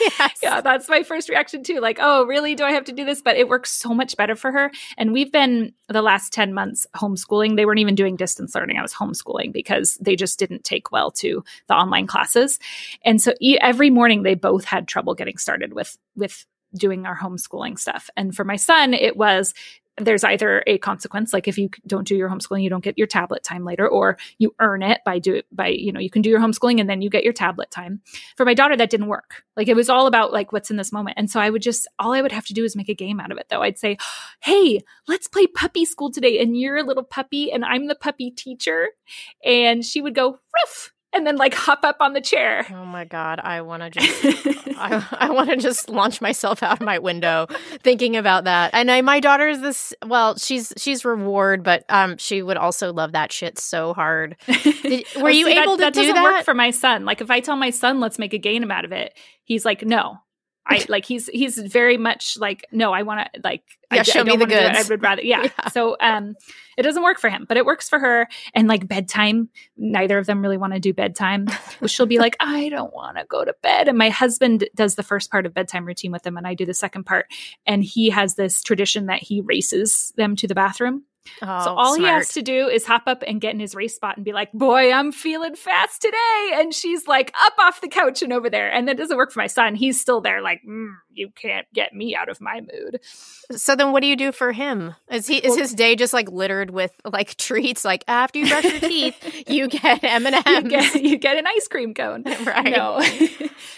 yes. yeah, that's my first reaction too. Like, oh, really? Do I have to do this? But it works so much better for her. And we've been the last 10 months homeschooling. They weren't even doing distance learning. I was homeschooling because they just didn't take well to the online classes. And so e- every morning they both had trouble getting started with with doing our homeschooling stuff. And for my son, it was there's either a consequence like if you don't do your homeschooling you don't get your tablet time later or you earn it by do by you know you can do your homeschooling and then you get your tablet time for my daughter that didn't work like it was all about like what's in this moment and so i would just all i would have to do is make a game out of it though i'd say hey let's play puppy school today and you're a little puppy and i'm the puppy teacher and she would go and then like hop up on the chair. Oh my god, I want to just I, I want to just launch myself out of my window thinking about that. And I my daughter is this well, she's she's reward, but um she would also love that shit so hard. Did, oh, were you see, able that, to that do doesn't that? work for my son. Like if I tell my son let's make a game out of it, he's like no. I like he's he's very much like no I want to like yeah I, show I me the goods I would rather yeah. yeah. so um it doesn't work for him but it works for her and like bedtime neither of them really want to do bedtime she'll be like I don't want to go to bed and my husband does the first part of bedtime routine with them and I do the second part and he has this tradition that he races them to the bathroom Oh, so all smart. he has to do is hop up and get in his race spot and be like, "Boy, I'm feeling fast today." And she's like, "Up off the couch and over there." And that doesn't work for my son. He's still there, like, mm, "You can't get me out of my mood." So then, what do you do for him? Is he is his day just like littered with like treats? Like after you brush your teeth, you get M and M's. You get an ice cream cone, right? No,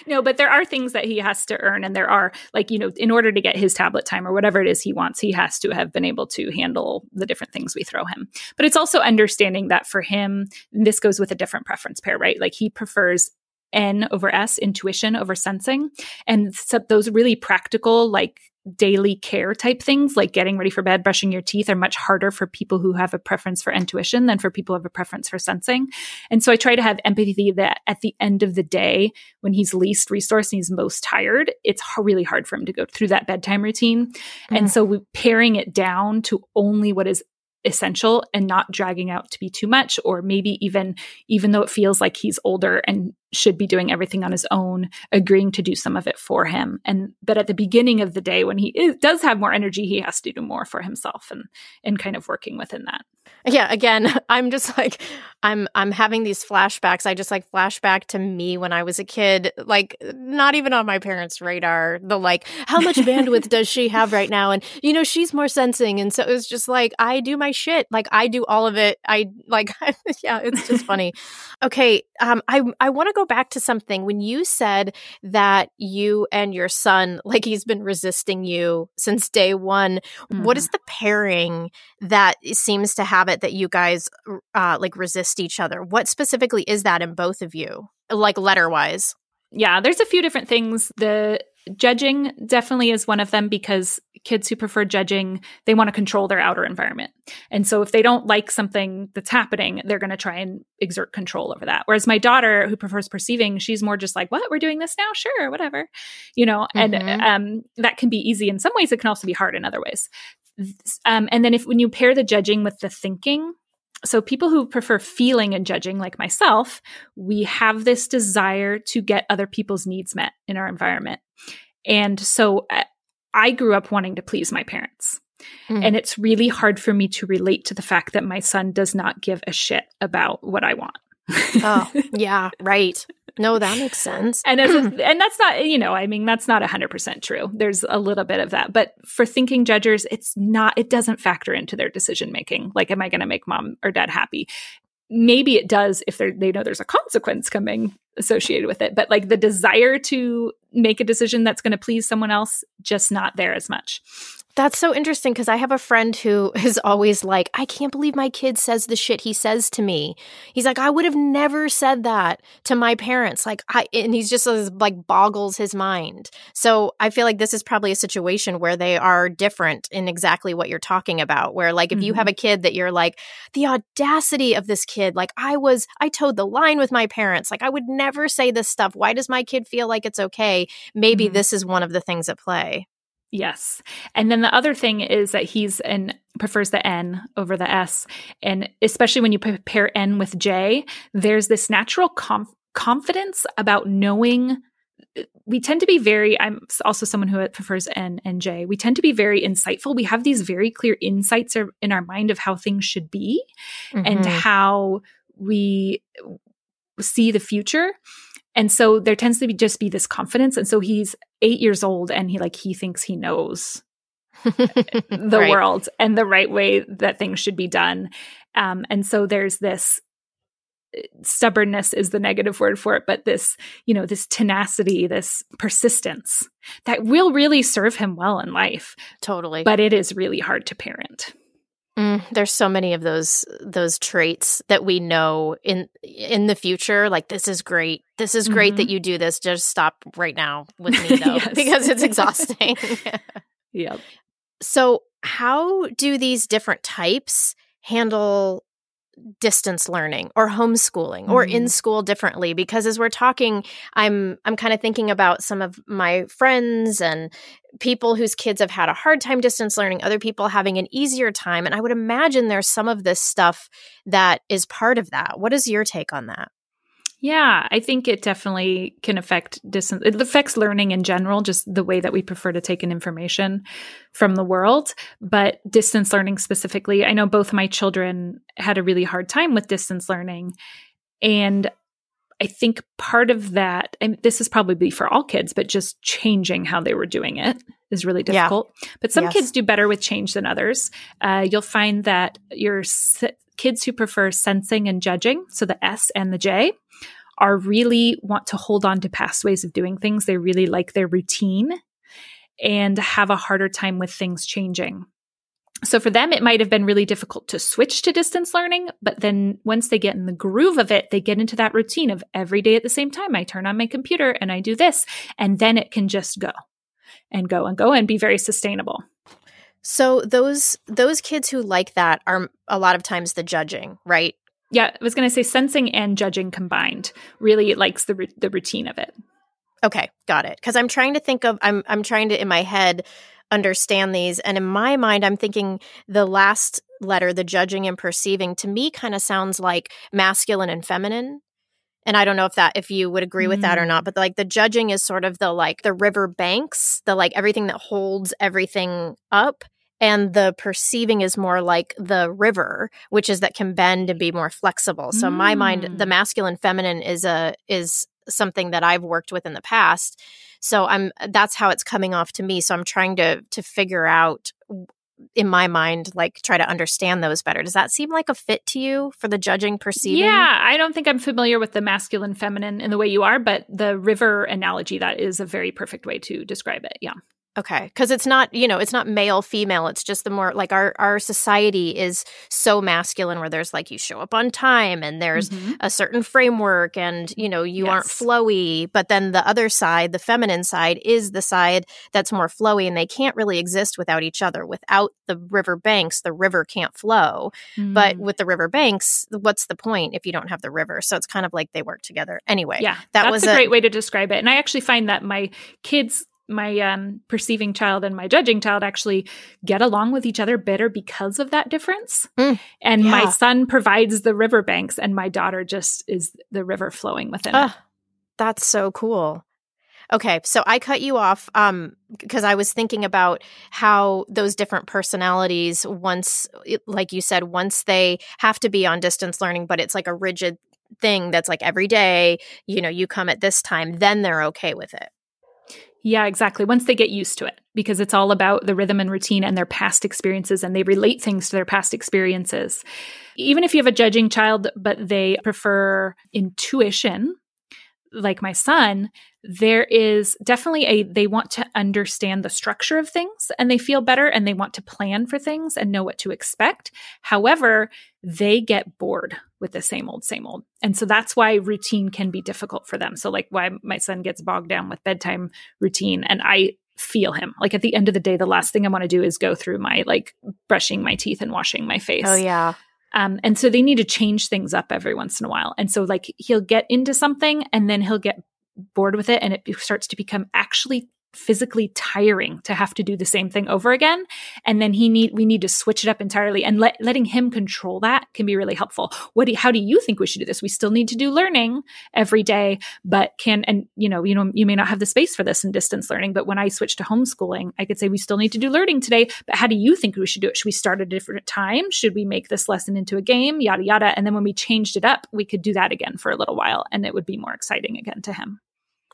no, but there are things that he has to earn, and there are like you know, in order to get his tablet time or whatever it is he wants, he has to have been able to handle the different things we throw him. But it's also understanding that for him, this goes with a different preference pair, right? Like he prefers N over S, intuition over sensing. And so those really practical, like daily care type things, like getting ready for bed, brushing your teeth, are much harder for people who have a preference for intuition than for people who have a preference for sensing. And so I try to have empathy that at the end of the day, when he's least resourced and he's most tired, it's really hard for him to go through that bedtime routine. Mm-hmm. And so we paring it down to only what is essential and not dragging out to be too much or maybe even even though it feels like he's older and should be doing everything on his own, agreeing to do some of it for him. And but at the beginning of the day, when he is, does have more energy, he has to do more for himself, and and kind of working within that. Yeah. Again, I'm just like I'm I'm having these flashbacks. I just like flashback to me when I was a kid, like not even on my parents' radar. The like, how much bandwidth does she have right now? And you know, she's more sensing, and so it was just like I do my shit, like I do all of it. I like, yeah, it's just funny. Okay, um, I I want to go go back to something when you said that you and your son, like he's been resisting you since day one. Mm. What is mm. the pairing that seems to have it that you guys uh, like resist each other? What specifically is that in both of you, like letter wise? Yeah, there's a few different things. The judging definitely is one of them because kids who prefer judging they want to control their outer environment and so if they don't like something that's happening they're going to try and exert control over that whereas my daughter who prefers perceiving she's more just like what we're doing this now sure whatever you know mm-hmm. and um, that can be easy in some ways it can also be hard in other ways um, and then if when you pair the judging with the thinking so people who prefer feeling and judging like myself we have this desire to get other people's needs met in our environment and so uh, i grew up wanting to please my parents mm. and it's really hard for me to relate to the fact that my son does not give a shit about what i want oh yeah right no, that makes sense. and as a, and that's not you know I mean that's not hundred percent true. There's a little bit of that, but for thinking judges, it's not. It doesn't factor into their decision making. Like, am I going to make mom or dad happy? Maybe it does if they know there's a consequence coming associated with it, but like the desire to make a decision that's going to please someone else, just not there as much. That's so interesting because I have a friend who is always like, I can't believe my kid says the shit he says to me. He's like, I would have never said that to my parents. Like, I, and he's just like boggles his mind. So I feel like this is probably a situation where they are different in exactly what you're talking about. Where, like, if mm-hmm. you have mm-hmm. a kid that you're like, the audacity of this kid, like, I was, I towed the line with my parents. Like, I would never say this stuff. Why does my kid feel like it's okay? Maybe mm-hmm. this is one of the things at play. Yes. And then the other thing is that he's and prefers the N over the S. And especially when you pair N with J, there's this natural confidence about knowing. Uh, we tend to be very, I'm also someone who uh, prefers N and J. We tend to be very insightful. We have these very clear insights in our mind of how things should be mm-hmm. and how we see the future and so there tends to be just be this confidence and so he's eight years old and he like he thinks he knows the right. world and the right way that things should be done um, and so there's this uh, stubbornness is the negative word for it but this you know this tenacity this persistence that will really serve him well in life totally but it is really hard to parent Mm, there's so many of those those traits that we know in in the future. Like this is great. This is great mm-hmm. that you do this. Just stop right now with me though, because it's exhausting. yep. So, how do these different types handle distance learning or homeschooling or in mm-hmm. school differently because as we're talking i'm i'm kind of thinking about some of my friends and people whose kids have had a hard time distance learning other people having an easier time and i would imagine there's some of this stuff that is part of that what is your take on that yeah, I think it definitely can affect distance. It affects learning in general, just the way that we prefer to take in information from the world. But distance learning specifically, I know both my children had a really hard time with distance learning. And I think part of that, and this is probably for all kids, but just changing how they were doing it is really difficult. Yeah. But some yes. kids do better with change than others. Uh, you'll find that your s- kids who prefer sensing and judging, so the S and the J, are really want to hold on to past ways of doing things. They really like their routine and have a harder time with things changing. So for them, it might have been really difficult to switch to distance learning, but then once they get in the groove of it, they get into that routine of every day at the same time. I turn on my computer and I do this, and then it can just go and go and go and be very sustainable. So those those kids who like that are a lot of times the judging, right? Yeah, I was going to say sensing and judging combined really likes the the routine of it. Okay, got it. Cuz I'm trying to think of I'm I'm trying to in my head understand these and in my mind I'm thinking the last letter the judging and perceiving to me kind of sounds like masculine and feminine and i don't know if that if you would agree with mm-hmm. that or not mm. but like the judging is sort of the like the river banks the like everything that holds everything up and the perceiving is more like the river which is that can bend and be more flexible so mm. in my mind the mm. masculine feminine is a is something that i've worked with in the past so i'm that's how it's coming off to me so i'm trying to to figure out in my mind like try to understand those better does that seem like a fit to you for the judging proceeding? yeah i don't think i'm familiar with the masculine feminine in the way you are but the river analogy that is a very perfect way to describe it yeah Okay, because it's not you know it's not male female. It's just the more like our our society is so masculine where there's like you show up on time and there's mm-hmm. a certain framework and you know you yes. aren't flowy. But then the other side, the feminine side, is the side that's more flowy and they can't really exist without each other. Without the river banks, the river can't flow. Mm. But with the river banks, what's the point if you don't have the river? So it's kind of like they work together anyway. Yeah, that was a great a- way to describe it. And I actually find that my kids my um, perceiving child and my judging child actually get along with each other better because of that difference. Mm, and yeah. my son provides the riverbanks, and my daughter just is the river flowing within. Uh, that's so cool. Okay, so I cut you off um, because I was thinking about how those different personalities, once, like you said, once they have to be on distance learning, but it's like a rigid thing that's like every day, you know, you come at this time, then they're okay with it. Yeah, exactly. Once they get used to it, because it's all about the rhythm and routine and their past experiences, and they relate things to their past experiences. Even if you have a judging child, but they prefer intuition, like my son, there is definitely a they want to understand the structure of things and they feel better and they want to plan for things and know what to expect. However, they get bored with the same old, same old. And so that's why routine can be difficult for them. So, like, why my son gets bogged down with bedtime routine and I feel him. Like, at the end of the day, the last thing I want to do is go through my like brushing my teeth and washing my face. Oh, yeah. Um, and so they need to change things up every once in a while. And so, like, he'll get into something and then he'll get bored with it and it starts to become actually physically tiring to have to do the same thing over again and then he need we need to switch it up entirely and let, letting him control that can be really helpful what do, how do you think we should do this we still need to do learning every day but can and you know you know you may not have the space for this in distance learning but when i switch to homeschooling i could say we still need to do learning today but how do you think we should do it should we start at a different time should we make this lesson into a game yada yada and then when we changed it up we could do that again for a little while and it would be more exciting again to him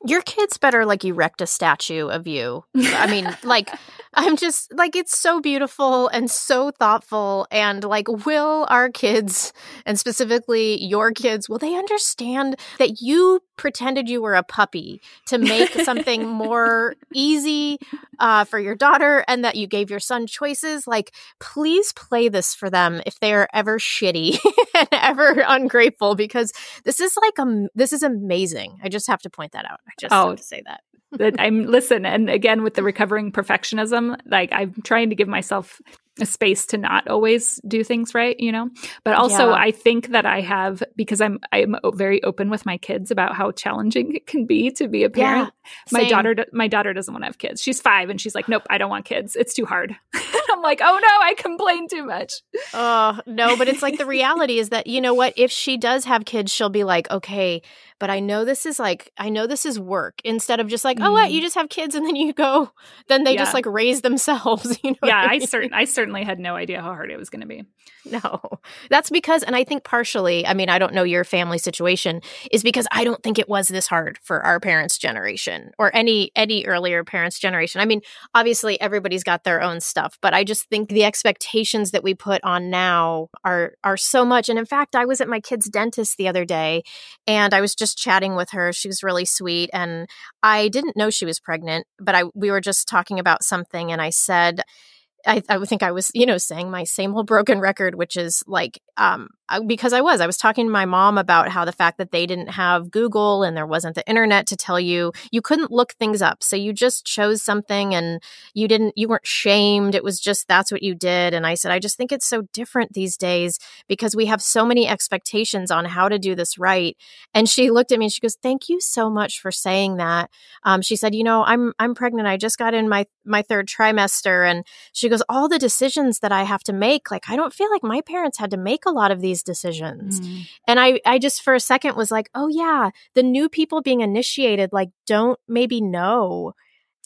your kids better like erect a statue of you. I mean, like, I'm just like, it's so beautiful and so thoughtful. And like, will our kids, and specifically your kids, will they understand that you pretended you were a puppy to make something more easy uh, for your daughter and that you gave your son choices? Like, please play this for them if they are ever shitty. and ever ungrateful because this is like um this is amazing. I just have to point that out. I just oh, have to say that. that I'm listen, and again with the recovering perfectionism, like I'm trying to give myself a space to not always do things right, you know. But also, yeah. I think that I have because I'm I'm very open with my kids about how challenging it can be to be a parent. Yeah, my daughter, my daughter doesn't want to have kids. She's five, and she's like, "Nope, I don't want kids. It's too hard." I'm like, "Oh no, I complain too much." Oh no, but it's like the reality is that you know what? If she does have kids, she'll be like, "Okay." But I know this is like, I know this is work instead of just like, mm-hmm. oh, what, you mm. just have kids and then you go, then they yeah. just like raise themselves. You know? Yeah, I, mean? I, I certainly had no idea how hard it was going to be. No, that's because, and I think partially, I mean, I don't know your family situation, is because I don't think it was this hard for our parents' generation or any any earlier parents' generation. I mean, obviously everybody's got their own stuff, but I just think the expectations that we put on now are are so much. And in fact, I was at my kid's dentist the other day, and I was just just chatting with her. She was really sweet. And I didn't know she was pregnant, but I, we were just talking about something. And I said, I, I think I was, you know, saying my same old broken record, which is like, um, because I was, I was talking to my mom about how the fact that they didn't have Google and there wasn't the internet to tell you, you couldn't look things up. So you just chose something and you didn't, you weren't shamed. It was just, that's what you did. And I said, I just think it's so different these days because we have so many expectations on how to do this right. And she looked at me and she goes, thank you so much for saying that. Um, she said, you know, I'm, I'm pregnant. I just got in my, my third trimester and she goes, because all the decisions that I have to make, like I don't feel like my parents had to make a lot of these decisions. Mm. And I I just for a second was like, "Oh yeah, the new people being initiated like don't maybe know.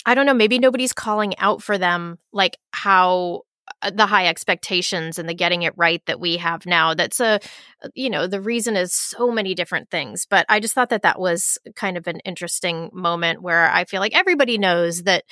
I don't know, maybe nobody's calling out for them like how uh, the high expectations and the getting it right that we have now. That's a uh, you know, the reason is so many different things. But I just thought that that was kind of an interesting moment where I feel like everybody knows that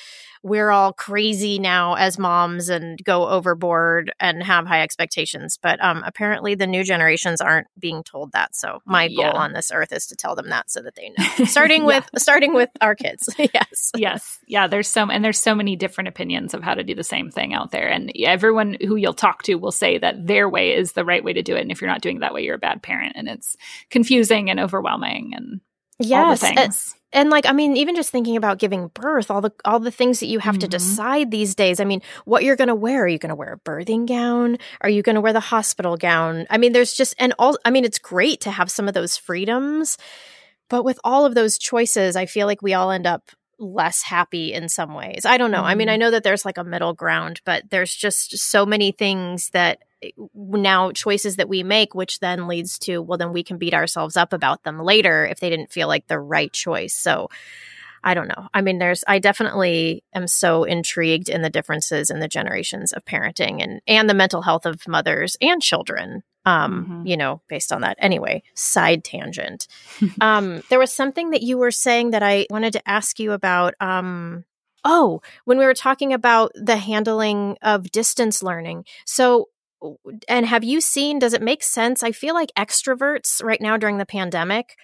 we're all crazy now as moms and go overboard and have high expectations. But um, apparently, the new generations aren't being told that. So my yeah. goal on this earth is to tell them that so that they know. Starting yeah. with starting with our kids. yes. Yes. Yeah. There's so and there's so many different opinions of how to do the same thing out there, and everyone who you'll talk to will say that their way is the right way to do it, and if you're not doing that way way you're a bad parent and it's confusing and overwhelming and yes things. And, and like i mean even just thinking about giving birth all the all the things that you have mm-hmm. to decide these days i mean what you're going to wear are you going to wear a birthing gown are you going to wear the hospital gown i mean there's just and all i mean it's great to have some of those freedoms but with all of those choices i feel like we all end up less happy in some ways. I don't know. Mm. I mean, I mm. know that there's like a middle ground, but there's just so many things that eh, now choices that we make, which then leads to, well, then we can beat ourselves up about them later if they didn't feel like the right choice. So I don't know. I mean, there's, I definitely am so intrigued in the differences in the generations of parenting and, and the mental health of mothers and children um, mm-hmm. you know, based on that. Anyway, side tangent. um, there was something that you were saying that I wanted to ask you about. Um, oh, when we were talking about the handling of distance learning. So, and have you seen, does it make sense? I feel like extroverts right now during the pandemic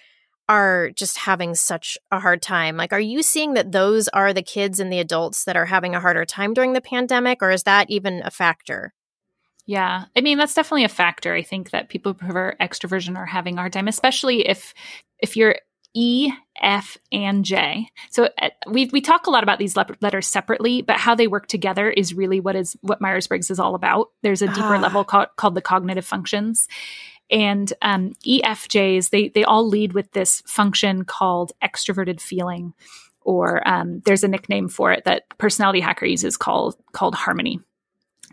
are just having such a hard time. Like, are you seeing that those are the kids and the adults that are having a harder time during the pandemic, or is that even a factor? Yeah. I mean, that's definitely a factor. I think that people who prefer extroversion are having a hard time, especially if if you're E, F, and J. So uh, we we talk a lot about these le- letters separately, but how they work together is really what is what Myers Briggs is all about. There's a deeper ah. level co- called the cognitive functions, and um, EFJs they they all lead with this function called extroverted feeling, or um, there's a nickname for it that personality hacker uses called called harmony.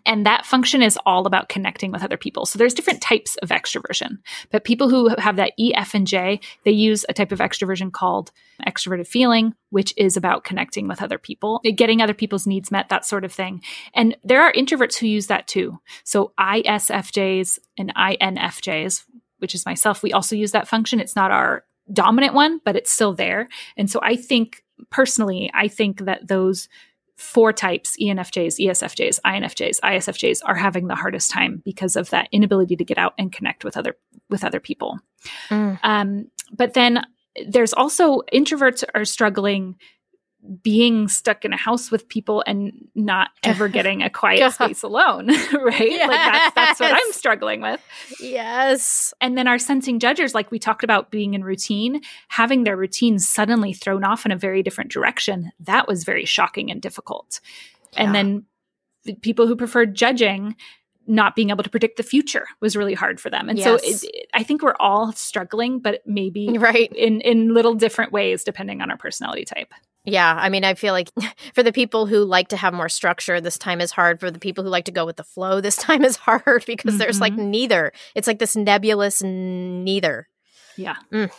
And that function is all about connecting with other people. So there's different types of extroversion. But people who have that E, F, and J, they use a type of extroversion called extroverted feeling, which is about connecting with other people, getting other people's needs met, that sort of thing. And there are introverts who use that too. So ISFJs and INFJs, which is myself, we also use that function. It's not our dominant one, but it's still there. And so I think personally, I think that those four types ENFJs, ESFJs, INFJs, ISFJs are having the hardest time because of that inability to get out and connect with other with other people. Mm. Um, but then there's also introverts are struggling being stuck in a house with people and not ever getting a quiet space alone, right? Yes. Like that's, that's what I'm struggling with. Yes. And then our sensing judges, like we talked about being in routine, having their routine suddenly thrown off in a very different direction, that was very shocking and difficult. Yeah. And then the people who preferred judging, not being able to predict the future was really hard for them. And yes. so it, it, I think we're all struggling, but maybe right. in, in little different ways, depending on our personality type. Yeah, I mean, I feel like for the people who like to have more structure, this time is hard. For the people who like to go with the flow, this time is hard because mm-hmm. there's like mm-hmm. neither. It's like this nebulous neither. Yeah. Mm.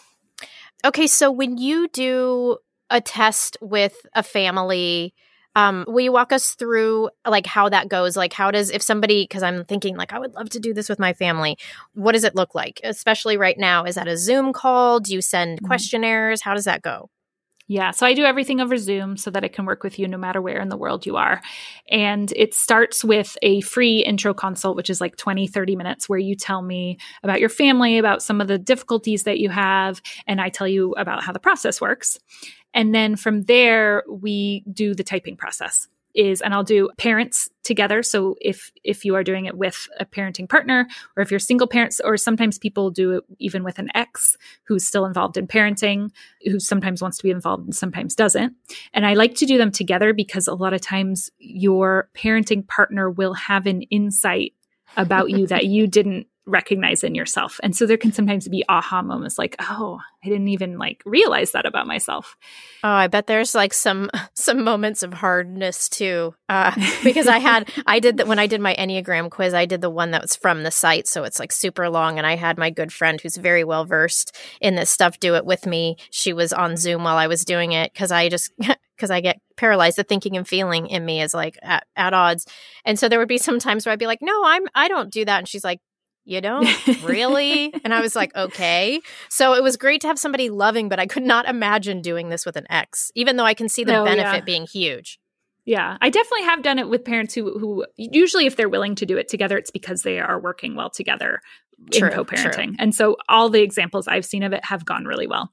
Okay, so when you do a test with a family, um, will you walk us through like how that goes? Like, how does if somebody? Because I'm thinking like I would love to do this with my family. What does it look like, especially right now? Is that a Zoom call? Do you send mm-hmm. questionnaires? How does that go? Yeah, so I do everything over Zoom so that I can work with you no matter where in the world you are. And it starts with a free intro consult, which is like 20, 30 minutes, where you tell me about your family, about some of the difficulties that you have, and I tell you about how the process works. And then from there, we do the typing process is and I'll do parents together. So if if you are doing it with a parenting partner or if you're single parents or sometimes people do it even with an ex who's still involved in parenting, who sometimes wants to be involved and sometimes doesn't. And I like to do them together because a lot of times your parenting partner will have an insight about you that you didn't recognize in yourself. And so there can sometimes be aha moments like, oh, I didn't even like realize that about myself. Oh, I bet there's like some some moments of hardness too. Uh, because I had I did that when I did my Enneagram quiz, I did the one that was from the site, so it's like super long and I had my good friend who's very well versed in this stuff do it with me. She was on Zoom while I was doing it cuz I just because I get paralyzed. The thinking and feeling in me is like at, at, odds. And so there would be some times where I'd be like, no, I'm, I don't do that. And she's like, you know, really? and I was like, okay. So it was great to have somebody loving, but I could not imagine doing this with an ex, even though I can see the benefit yeah. being huge. Yeah, I definitely have done it with parents who who usually if they're willing to do it together, it's because they are working well together true, in co-parenting. True. And so all the examples I've seen of it have gone really well.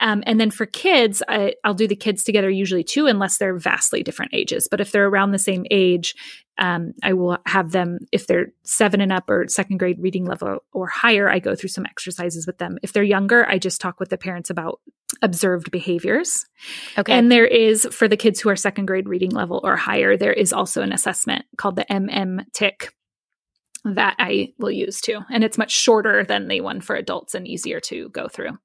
Um, and then for kids, I, will do the kids together usually too, unless they're vastly different ages. But if they're around the same age, um, I will have them, if they're seven and up or second grade reading level or higher, I go through some exercises with them. If they're younger, I just talk with the parents about observed behaviors. Okay. And there is, for the kids who are second grade reading level or higher, there is also an assessment called the MM Tick that I will use too. And it's much shorter than the one for adults and easier to go through.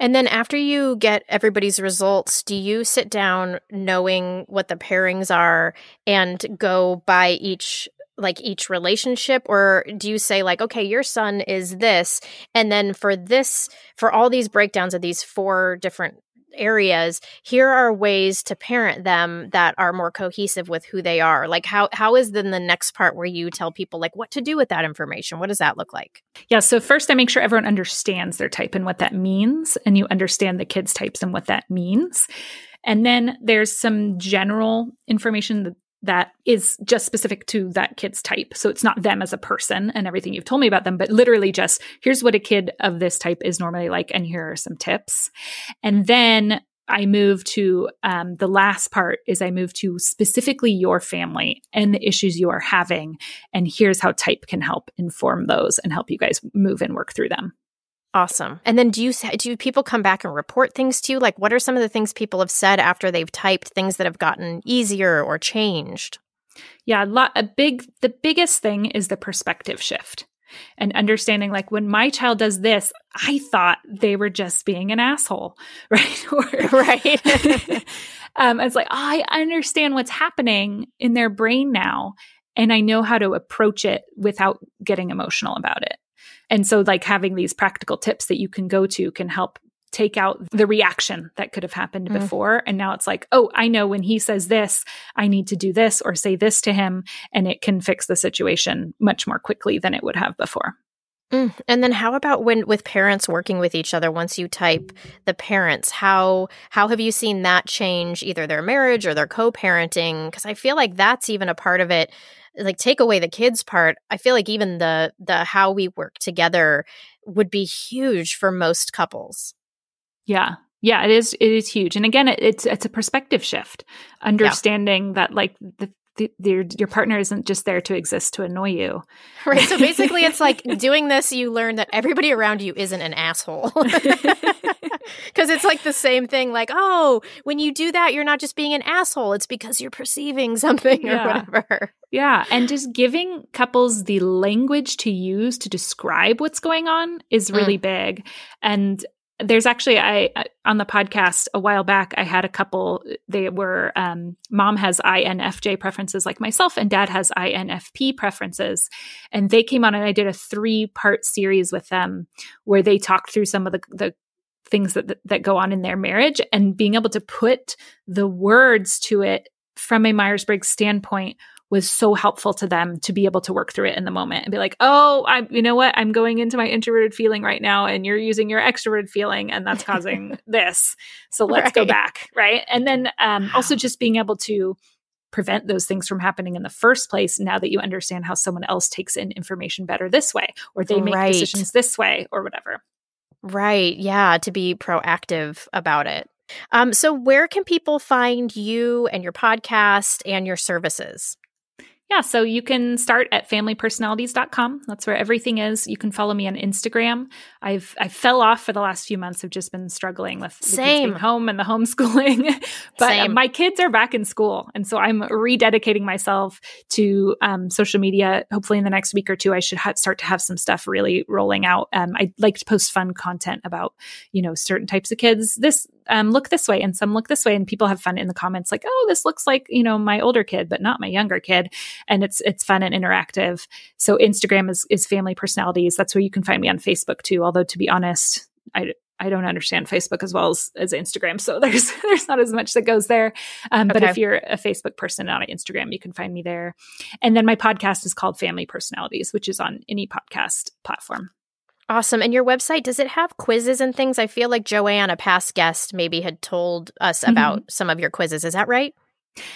And then after you get everybody's results, do you sit down knowing what the pairings are and go by each like each relationship or do you say like okay your son is this and then for this for all these breakdowns of these four different areas here are ways to parent them that are more cohesive with who they are like how how is then the next part where you tell people like what to do with that information what does that look like yeah so first i make sure everyone understands their type and what that means and you understand the kids types and what that means and then there's some general information that that is just specific to that kid's type. So it's not them as a person and everything you've told me about them, but literally just here's what a kid of this type is normally like, and here are some tips. And then I move to um, the last part is I move to specifically your family and the issues you are having. And here's how type can help inform those and help you guys move and work through them. Awesome. And then do you do people come back and report things to you? Like what are some of the things people have said after they've typed things that have gotten easier or changed? Yeah, a lot a big the biggest thing is the perspective shift. And understanding like when my child does this, I thought they were just being an asshole, right? right. um, it's like, oh, I understand what's happening in their brain now and I know how to approach it without getting emotional about it. And so, like, having these practical tips that you can go to can help take out the reaction that could have happened mm. before. And now it's like, oh, I know when he says this, I need to do this or say this to him. And it can fix the situation much more quickly than it would have before. Mm. And then how about when with parents working with each other once you type the parents how how have you seen that change either their marriage or their co-parenting because I feel like that's even a part of it like take away the kids part i feel like even the the how we work together would be huge for most couples yeah yeah it is it is huge and again it, it's it's a perspective shift understanding yeah. that like the the, your partner isn't just there to exist to annoy you. Right. So basically it's like doing this you learn that everybody around you isn't an asshole. Because it's like the same thing, like, oh, when you do that, you're not just being an asshole. It's because you're perceiving something yeah. or whatever. Yeah. And just giving couples the language to use to describe what's going on is mm. really mm. big. And there's actually I on the podcast a while back I had a couple they were um, mom has INFJ preferences like myself and dad has INFP preferences and they came on and I did a three part series with them where they talked through some of the the things that that go on in their marriage and being able to put the words to it from a Myers-Briggs standpoint was so helpful to them to be able to work through it in the moment and be like, "Oh, I you know what? I'm going into my introverted feeling right now and you're using your extroverted feeling and that's causing this. So let's right. go back." Right? And then um, also just being able to prevent those things from happening in the first place now that you understand how someone else takes in information better this way or they make right. decisions this way or whatever Right. Yeah. To be proactive about it. Um, so, where can people find you and your podcast and your services? yeah, so you can start at familypersonalities.com. That's where everything is. You can follow me on Instagram. I've I fell off for the last few months. I've just been struggling with Same. home and the homeschooling. but Same. my kids are back in school, and so I'm rededicating myself to um, social media. Hopefully, in the next week or two, I should ha- start to have some stuff really rolling out. Um, I like to post fun content about you know certain types of kids. This um, look this way and some look this way and people have fun in the comments like oh this looks like you know my older kid but not my younger kid and it's it's fun and interactive so instagram is is family personalities that's where you can find me on facebook too although to be honest i I don't understand Facebook as well as, as Instagram, so there's there's not as much that goes there. Um, okay. But if you're a Facebook person, not on Instagram, you can find me there. And then my podcast is called Family Personalities, which is on any podcast platform. Awesome. And your website, does it have quizzes and things? I feel like Joanne, a past guest, maybe had told us mm-hmm. about mm-hmm. some of your quizzes. Is that right?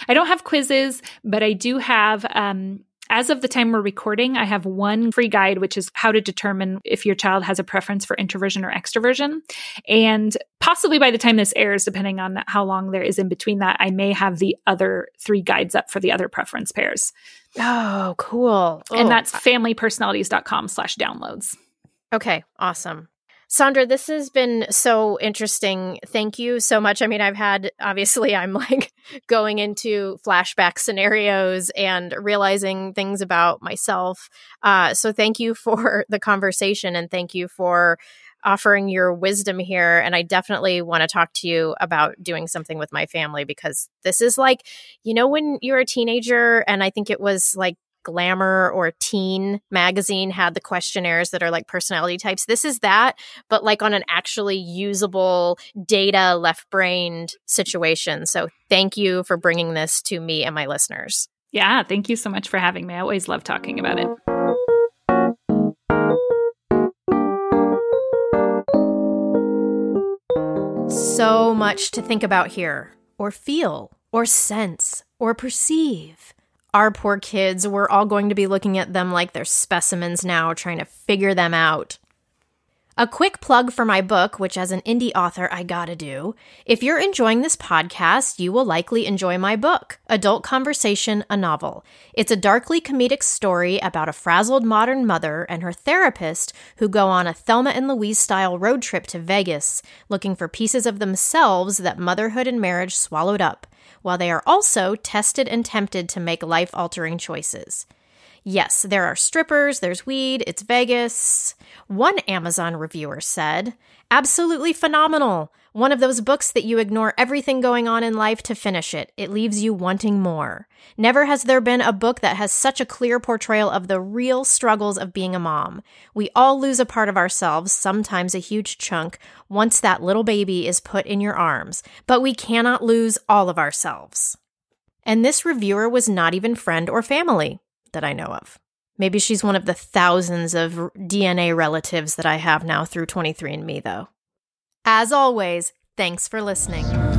I don't have quizzes, but I do have um, as of the time we're recording, I have one free guide, which is how to determine if your child has a preference for introversion or extroversion. And possibly by the time this airs, depending on how long there is in between that, I may have the other three guides up for the other preference pairs. Oh, cool. And oh. that's familypersonalities.com slash downloads. Okay, awesome. Sandra, this has been so interesting. Thank you so much. I mean, I've had obviously, I'm like going into flashback scenarios and realizing things about myself. Uh, so, thank you for the conversation and thank you for offering your wisdom here. And I definitely want to talk to you about doing something with my family because this is like, you know, when you're a teenager, and I think it was like Glamour or Teen magazine had the questionnaires that are like personality types. This is that, but like on an actually usable data left brained situation. So thank you for bringing this to me and my listeners. Yeah, thank you so much for having me. I always love talking about it. So much to think about here, or feel, or sense, or perceive our poor kids, we're all going to be looking at them like they're specimens now, trying to figure them out. A quick plug for my book, which as an indie author, I gotta do. If you're enjoying this podcast, you will likely enjoy my book, Adult Conversation, a Novel. It's a darkly comedic story about a frazzled modern mother and her therapist who go on a Thelma and Louise style road trip to Vegas, looking for pieces of themselves that motherhood and marriage swallowed up while they are also tested and tempted to make life altering choices. Yes, there are strippers, there's weed, it's Vegas. One Amazon reviewer said, Absolutely phenomenal. One of those books that you ignore everything going on in life to finish it. It leaves you wanting more. Never has there been a book that has such a clear portrayal of the real struggles of being a mom. We all lose a part of ourselves, sometimes a huge chunk, once that little baby is put in your arms, but we cannot lose all of ourselves. And this reviewer was not even friend or family that I know of. Maybe she's one of the thousands of DNA relatives that I have now through 23andMe, though. As always, thanks for listening.